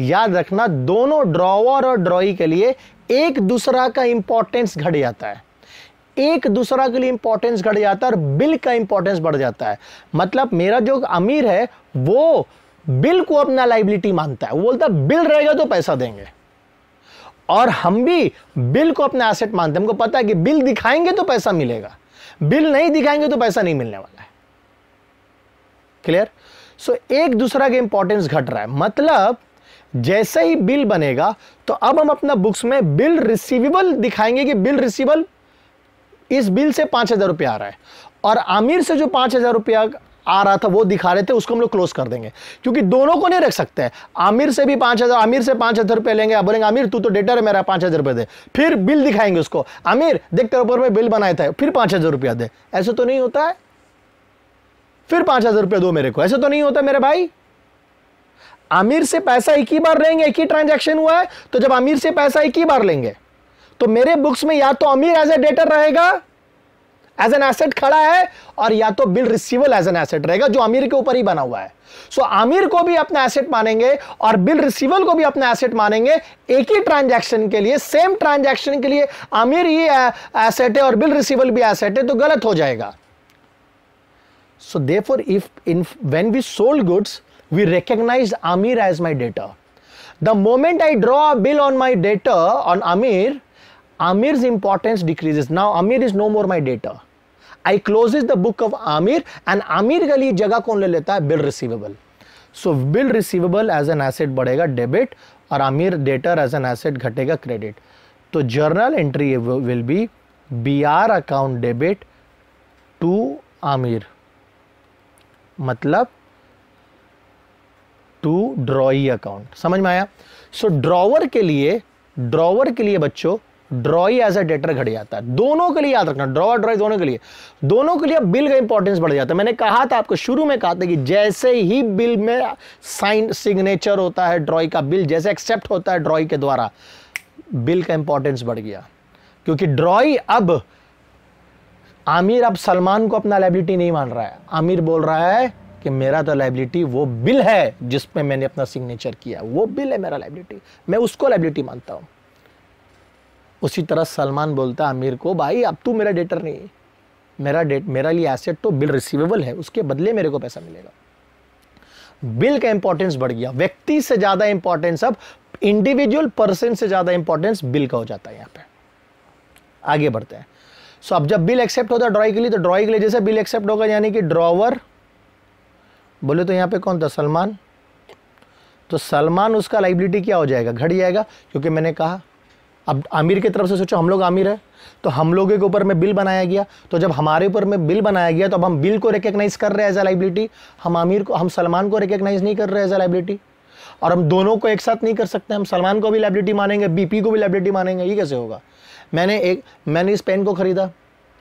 याद रखना दोनों ड्रॉवर और ड्रॉई के लिए एक दूसरा का इंपॉर्टेंस घट जाता है एक दूसरा के लिए इंपॉर्टेंस घट जाता है और बिल का इंपॉर्टेंस बढ़ जाता है मतलब मेरा जो अमीर है वो बिल को अपना लाइबिलिटी मानता है वो बोलता है बिल रहेगा तो पैसा देंगे और हम भी बिल को अपना एसेट मानते हैं हमको पता है कि बिल दिखाएंगे तो पैसा मिलेगा बिल नहीं दिखाएंगे तो पैसा नहीं मिलने वाला है क्लियर सो so, एक दूसरा का इंपॉर्टेंस घट रहा है मतलब जैसे ही बिल बनेगा तो अब हम अपना बुक्स में बिल रिसीवेबल दिखाएंगे कि बिल रिसीवेबल इस बिल से पांच हजार रुपया आ रहा है और आमिर से जो पांच हजार रुपया आ रहा था वो दिखा रहे थे उसको हम लोग क्लोज कर देंगे क्योंकि दोनों को नहीं रख सकते हैं आमिर से भी पाँच हज़ार आमिर से पाँच हज़ार रुपये लेंगे आप बोलेंगे आमिर तू तो डेटर है मेरा पाँच हज़ार रुपये दे फिर बिल दिखाएंगे उसको आमिर देख तेरे ऊपर में बिल बनाए थे फिर पाँच हज़ार रुपया दे ऐसे तो नहीं होता है फिर पाँच हज़ार रुपया दो मेरे को ऐसे तो नहीं होता मेरे भाई आमिर से पैसा एक ही बार लेंगे एक ही ट्रांजेक्शन हुआ है तो जब आमिर से पैसा एक ही बार लेंगे तो मेरे बुक्स में या तो अमीर एज ए डेटर रहेगा एज एन एसेट खड़ा है और या तो bill receivable as an asset रहेगा जो आमिर के ऊपर ही बना हुआ है सो so, आमिर को भी अपना एसेट मानेंगे और बिल रिसीवल को भी अपना एसेट मानेंगे एक ही ट्रांजैक्शन के लिए सेम ट्रांजैक्शन के लिए आमिर ही एसेट uh, है और बिल रिसीवल भी एसेट है तो गलत हो जाएगा so therefore if in when we sold goods we recognize Amir as my debtor. The moment I draw a bill on my debtor, on Amir Amir's importance decreases. Now Amir is no more my debtor. I closes the book of Amir and Amir के लिए जगह कौन ले लेता है bill receivable so bill receivable as an asset बढ़ेगा debit और Amir debtor as an asset घटेगा क्रेडिट तो journal entry will be B R account debit to Amir मतलब टू ड्रॉई अकाउंट समझ में आया सो so, ड्रॉवर के लिए ड्रॉवर के लिए बच्चों ड्रॉई एज अ डेटर घट जाता है दोनों के लिए याद रखना ड्रॉ और ड्रॉई दोनों के लिए दोनों के लिए बिल का इंपॉर्टेंस बढ़ जाता है मैंने कहा था आपको शुरू में कहा था कि जैसे ही बिल में साइन सिग्नेचर होता है ड्रॉई का बिल जैसे एक्सेप्ट होता है ड्रॉई के द्वारा बिल का इंपॉर्टेंस बढ़ गया क्योंकि ड्रॉई अब आमिर अब सलमान को अपना लाइबिलिटी नहीं मान रहा है आमिर बोल रहा है कि मेरा तो लाइबिलिटी वो बिल है जिसमें मैंने अपना सिग्नेचर किया वो बिल है मेरा लाइबिलिटी मैं उसको लाइबिलिटी मानता हूं उसी तरह सलमान बोलता है अमीर को भाई अब तू मेरा डेटर नहीं है मेरा डेट मेरा लिए एसेट तो बिल रिसीवेबल है उसके बदले मेरे को पैसा मिलेगा बिल का इंपॉर्टेंस बढ़ गया व्यक्ति से ज़्यादा इंपॉर्टेंस अब इंडिविजुअल पर्सन से ज़्यादा इंपॉर्टेंस बिल का हो जाता है यहां पे आगे बढ़ते हैं सो so, अब जब बिल एक्सेप्ट होता है ड्रॉइंग के लिए तो ड्रॉइंग के लिए जैसे बिल एक्सेप्ट होगा यानी कि ड्रॉवर बोले तो यहां पे कौन था सलमान तो सलमान उसका लाइबिलिटी क्या हो जाएगा घट जाएगा क्योंकि मैंने कहा अब आमिर की तरफ से सोचो हम लोग आमिर है तो हम लोगों के ऊपर में बिल बनाया गया तो जब हमारे ऊपर में बिल बनाया गया तो अब हम बिल को रिकग्नाइज़ कर रहे हैं एज ए लाइबिलिटी हम आमिर को हम सलमान को रिकग्नाइज़ नहीं कर रहे हैं एज ए लाइबिलिटी और हम दोनों को एक साथ नहीं कर सकते हम सलमान को भी लाइबिलिटी मानेंगे बीपी को भी लाइबिलिटी मानेंगे ये कैसे होगा मैंने एक मैंने इस पेन को ख़रीदा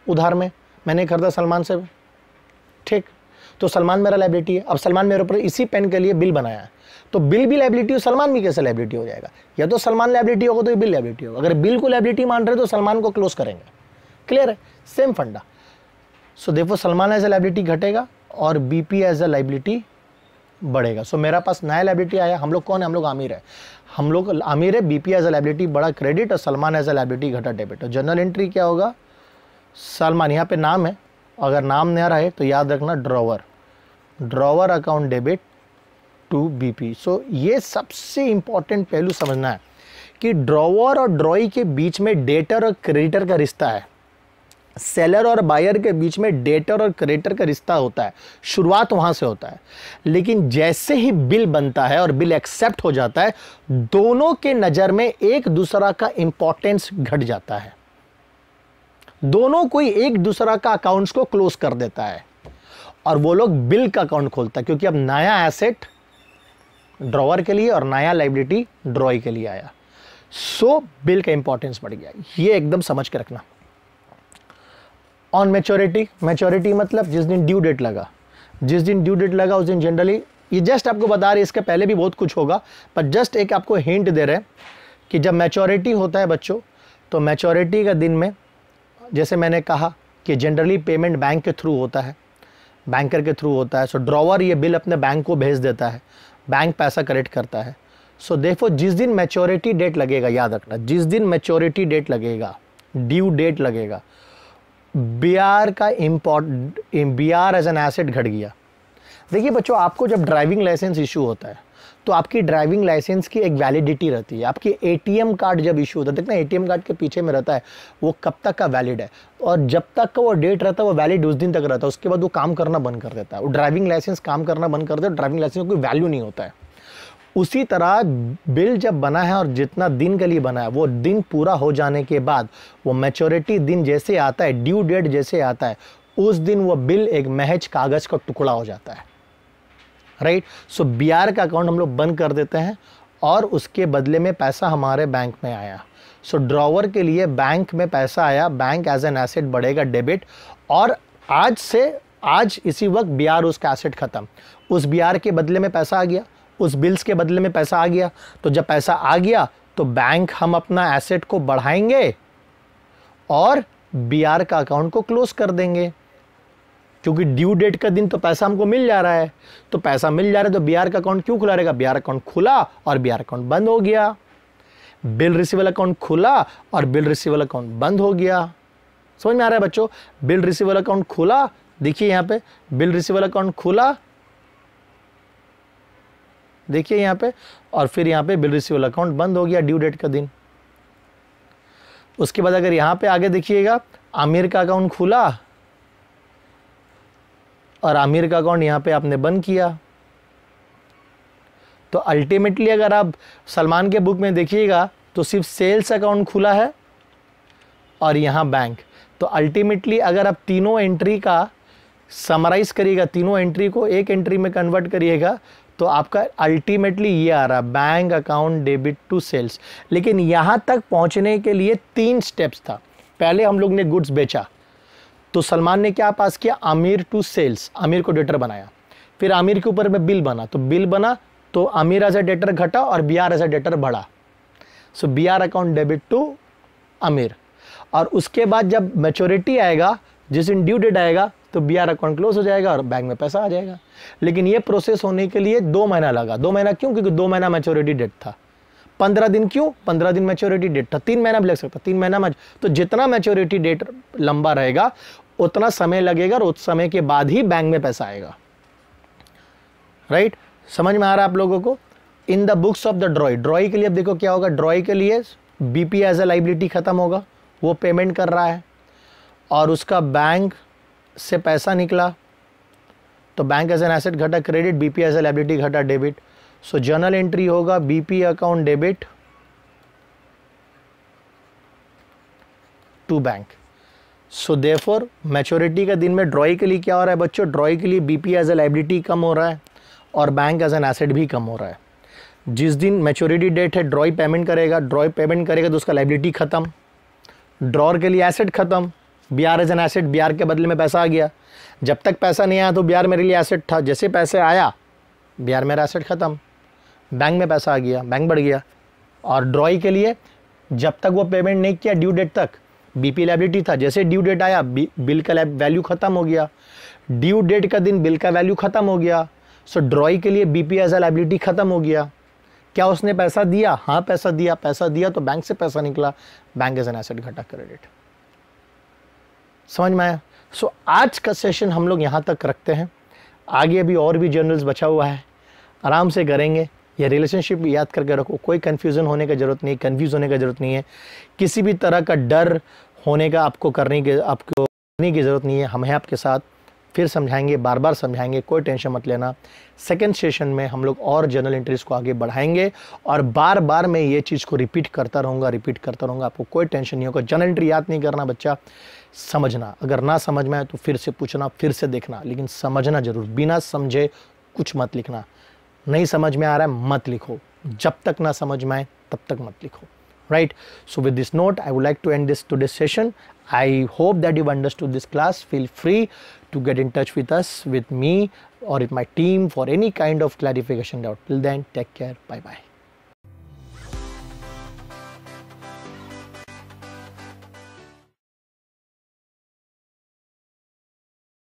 उधार में मैंने खरीदा सलमान से ठीक तो सलमान मेरा लाइबिलिटी है अब सलमान मेरे ऊपर इसी पेन के लिए बिल बनाया है तो बिल भी लाइबिलिटी हो सलमान भी कैसे लाइबिलिटी हो जाएगा या तो सलमान लाइबिलिटी होगा तो ये बिल लाइबिलिटी होगा अगर बिल को लाइबिलिटी मान रहे तो सलमान को क्लोज करेंगे क्लियर है सेम फंडा सो देखो सलमान एज ए लाइबिलिटी घटेगा और बीपी एज ए लाइबिलिटी बढ़ेगा सो so, मेरा पास नया लाइबिलिटी आया हम लोग कौन है हम लोग आमिर है हम लोग आमिर है बीपी एज ए लाइबिलिटी बड़ा क्रेडिट और सलमान एज ए लाइबिलिटी घटा डेबिट और जनरल एंट्री क्या होगा सलमान यहाँ पे नाम है अगर नाम नया रहे तो याद रखना drawer drawer account debit to BP so ये सबसे इंपॉर्टेंट पहलू समझना है कि ड्रॉवर और ड्रॉई के बीच में डेटर और क्रेडिटर का रिश्ता है सेलर और बायर के बीच में डेटर और क्रेडिटर का रिश्ता होता है शुरुआत वहां से होता है लेकिन जैसे ही बिल बनता है और बिल एक्सेप्ट हो जाता है दोनों के नज़र में एक दूसरा का इंपॉर्टेंस घट जाता है दोनों कोई एक दूसरा का अकाउंट्स को क्लोज कर देता है और वो लोग बिल का अकाउंट खोलता है क्योंकि अब नया एसेट ड्रॉवर के लिए और नया लाइबिलिटी ड्रॉई के लिए आया सो so, बिल का इंपॉर्टेंस बढ़ गया ये एकदम समझ के रखना ऑन मेच्योरिटी मेच्योरिटी मतलब जिस दिन ड्यू डेट लगा जिस दिन ड्यू डेट लगा उस दिन जनरली ये जस्ट आपको बता रहे इसके पहले भी बहुत कुछ होगा पर जस्ट एक आपको हिंट दे रहे हैं कि जब मेच्योरिटी होता है बच्चों तो मेच्योरिटी का दिन में जैसे मैंने कहा कि जनरली पेमेंट बैंक के थ्रू होता है बैंकर के थ्रू होता है सो ड्रॉवर ये बिल अपने बैंक को भेज देता है बैंक पैसा कलेक्ट करता है सो देखो जिस दिन मेच्योरिटी डेट लगेगा याद रखना जिस दिन मेच्योरिटी डेट लगेगा ड्यू डेट लगेगा बी आर का import B R as an asset घट गया देखिए बच्चों आपको जब ड्राइविंग लाइसेंस इशू होता है तो आपकी ड्राइविंग लाइसेंस की एक वैलिडिटी रहती है आपकी एटीएम कार्ड जब इशू होता है देखना एटीएम कार्ड के पीछे में रहता है वो कब तक का वैलिड है और जब तक का वो डेट रहता है वो वैलिड उस दिन तक रहता है उसके बाद वो काम करना बंद कर देता है वो ड्राइविंग लाइसेंस काम करना बंद कर देता है ड्राइविंग लाइसेंस कोई वैल्यू नहीं होता है उसी तरह बिल जब बना है और जितना दिन के लिए बना है वो दिन पूरा हो जाने के बाद वो मेचोरिटी दिन जैसे आता है ड्यू डेट जैसे आता है उस दिन वो बिल एक महज कागज़ का टुकड़ा हो जाता है राइट सो बी का अकाउंट हम लोग बंद कर देते हैं और उसके बदले में पैसा हमारे बैंक में आया सो ड्रॉवर के लिए बैंक में पैसा आया बैंक एज एन एसेट बढ़ेगा डेबिट और आज से आज इसी वक्त बी उसका एसेट ख़त्म उस बी के बदले में पैसा आ गया उस बिल्स के बदले में पैसा आ गया तो जब पैसा आ गया तो बैंक हम अपना एसेट को बढ़ाएंगे और बी का अकाउंट को क्लोज कर देंगे क्योंकि ड्यू डेट का दिन तो पैसा हमको मिल जा रहा है तो पैसा मिल जा रहा है तो बिहार का अकाउंट क्यों खुला रहेगा बिहार अकाउंट खुला और बिहार अकाउंट बंद हो गया बिल रिसीवल अकाउंट खुला और बिल रिसीवल अकाउंट बंद हो गया समझ में आ रहा है बच्चों बिल रिसीवल अकाउंट खुला देखिए यहां पे बिल रिसीवल अकाउंट खुला देखिए यहां पे और फिर यहाँ पे बिल रिसीवल अकाउंट बंद हो गया ड्यू डेट का दिन उसके बाद अगर यहां पे आगे देखिएगा आमिर का अकाउंट खुला और आमिर का अकाउंट यहाँ पे आपने बंद किया तो अल्टीमेटली अगर आप सलमान के बुक में देखिएगा तो सिर्फ सेल्स अकाउंट खुला है और यहाँ बैंक तो अल्टीमेटली अगर आप तीनों एंट्री का समराइज करिएगा तीनों एंट्री को एक एंट्री में कन्वर्ट करिएगा तो आपका अल्टीमेटली ये आ रहा bank account debit to sales लेकिन यहाँ तक पहुँचने के लिए तीन स्टेप्स था पहले हम लोग ने गुड्स बेचा तो सलमान ने क्या पास किया आमिर टू सेल्स आमिर को डेटर बनाया फिर आमिर के ऊपर में बिल बना तो बिल बना तो आमिर एज ए डेटर घटा और B R as a debtor बढ़ा so B R account debit to Amir और उसके बाद जब मेचोरिटी आएगा जिस दिन ड्यू डेट आएगा तो बी आर अकाउंट क्लोज हो जाएगा और बैंक में पैसा आ जाएगा लेकिन ये प्रोसेस होने के लिए दो महीना लगा दो महीना क्यों क्योंकि दो महीना मेच्योरिटी डेट था पंद्रह दिन क्यों पंद्रह दिन मेच्योरिटी डेट था तीन महीना भी लग सकता तीन महीना मैच तो जितना मेच्योरिटी डेट लंबा रहेगा उतना समय लगेगा और उस समय के बाद ही बैंक में पैसा आएगा राइट right? समझ में आ रहा है आप लोगों को in the books of the drawee drawee के लिए अब देखो क्या होगा ड्रॉई के लिए बीपी एज ए लाइबिलिटी ख़त्म होगा वो पेमेंट कर रहा है और उसका बैंक से पैसा निकला तो बैंक एज एन एसेट घटा credit BP as a liability घटा डेबिट सो जर्नल एंट्री होगा BP account debit to bank so for maturity का दिन में ड्रॉई के लिए क्या हो रहा है बच्चों ड्रॉई के लिए B P as a liability कम हो रहा है और बैंक एज एन एसेट भी कम हो रहा है जिस दिन मेचोरिटी डेट है ड्रॉई पेमेंट करेगा ड्रॉई पेमेंट करेगा तो उसका लाइबिलिटी ख़त्म ड्रॉर के लिए एसेट ख़त्म B R as an asset B R के बदले में पैसा आ गया जब तक पैसा नहीं आया तो बी आर मेरे लिए एसेट था जैसे पैसे आया बी आर मेरा एसेट ख़त्म बैंक में पैसा आ गया बैंक बढ़ गया और ड्रॉई के लिए जब तक वो पेमेंट नहीं किया ड्यू डेट तक बीपी लाइबिलिटी था जैसे ड्यू डेट आया बिल का वैल्यू ख़त्म हो गया ड्यू डेट का दिन बिल का वैल्यू ख़त्म हो गया सो ड्रॉई के लिए बीपी एज ए लाइबिलिटी ख़त्म हो गया क्या उसने पैसा दिया हाँ पैसा दिया पैसा दिया तो बैंक से पैसा निकला बैंक एज एन एसेट घटा क्रेडिट समझ में आया सो आज का सेशन हम लोग यहाँ तक रखते हैं आगे अभी और भी जर्नल्स बचा हुआ है आराम से करेंगे यह रिलेशनशिप याद करके रखो कोई कन्फ्यूज़न होने की ज़रूरत नहीं कन्फ्यूज़ होने की ज़रूरत नहीं है किसी भी तरह का डर होने का आपको करने की आपको करने की ज़रूरत नहीं है हम हैं आपके साथ फिर समझाएंगे बार बार समझाएंगे कोई टेंशन मत लेना सेकेंड सेशन में हम लोग और जनरल इंटरेस्ट को आगे बढ़ाएंगे और बार बार मैं ये चीज़ को रिपीट करता रहूँगा रिपीट करता रहूँगा आपको कोई टेंशन नहीं होगा जनरल इंट्री याद नहीं करना बच्चा समझना अगर ना समझ में आए तो फिर से पूछना फिर से देखना लेकिन समझना जरूर बिना समझे कुछ मत लिखना नहीं समझ में आ रहा है मत लिखो जब तक ना समझ में आए तब तक मत लिखो right so with this note i would like to end this today's session i hope that you've understood this class feel free to get in touch with us with me or with my team for any kind of clarification doubt till then take care bye bye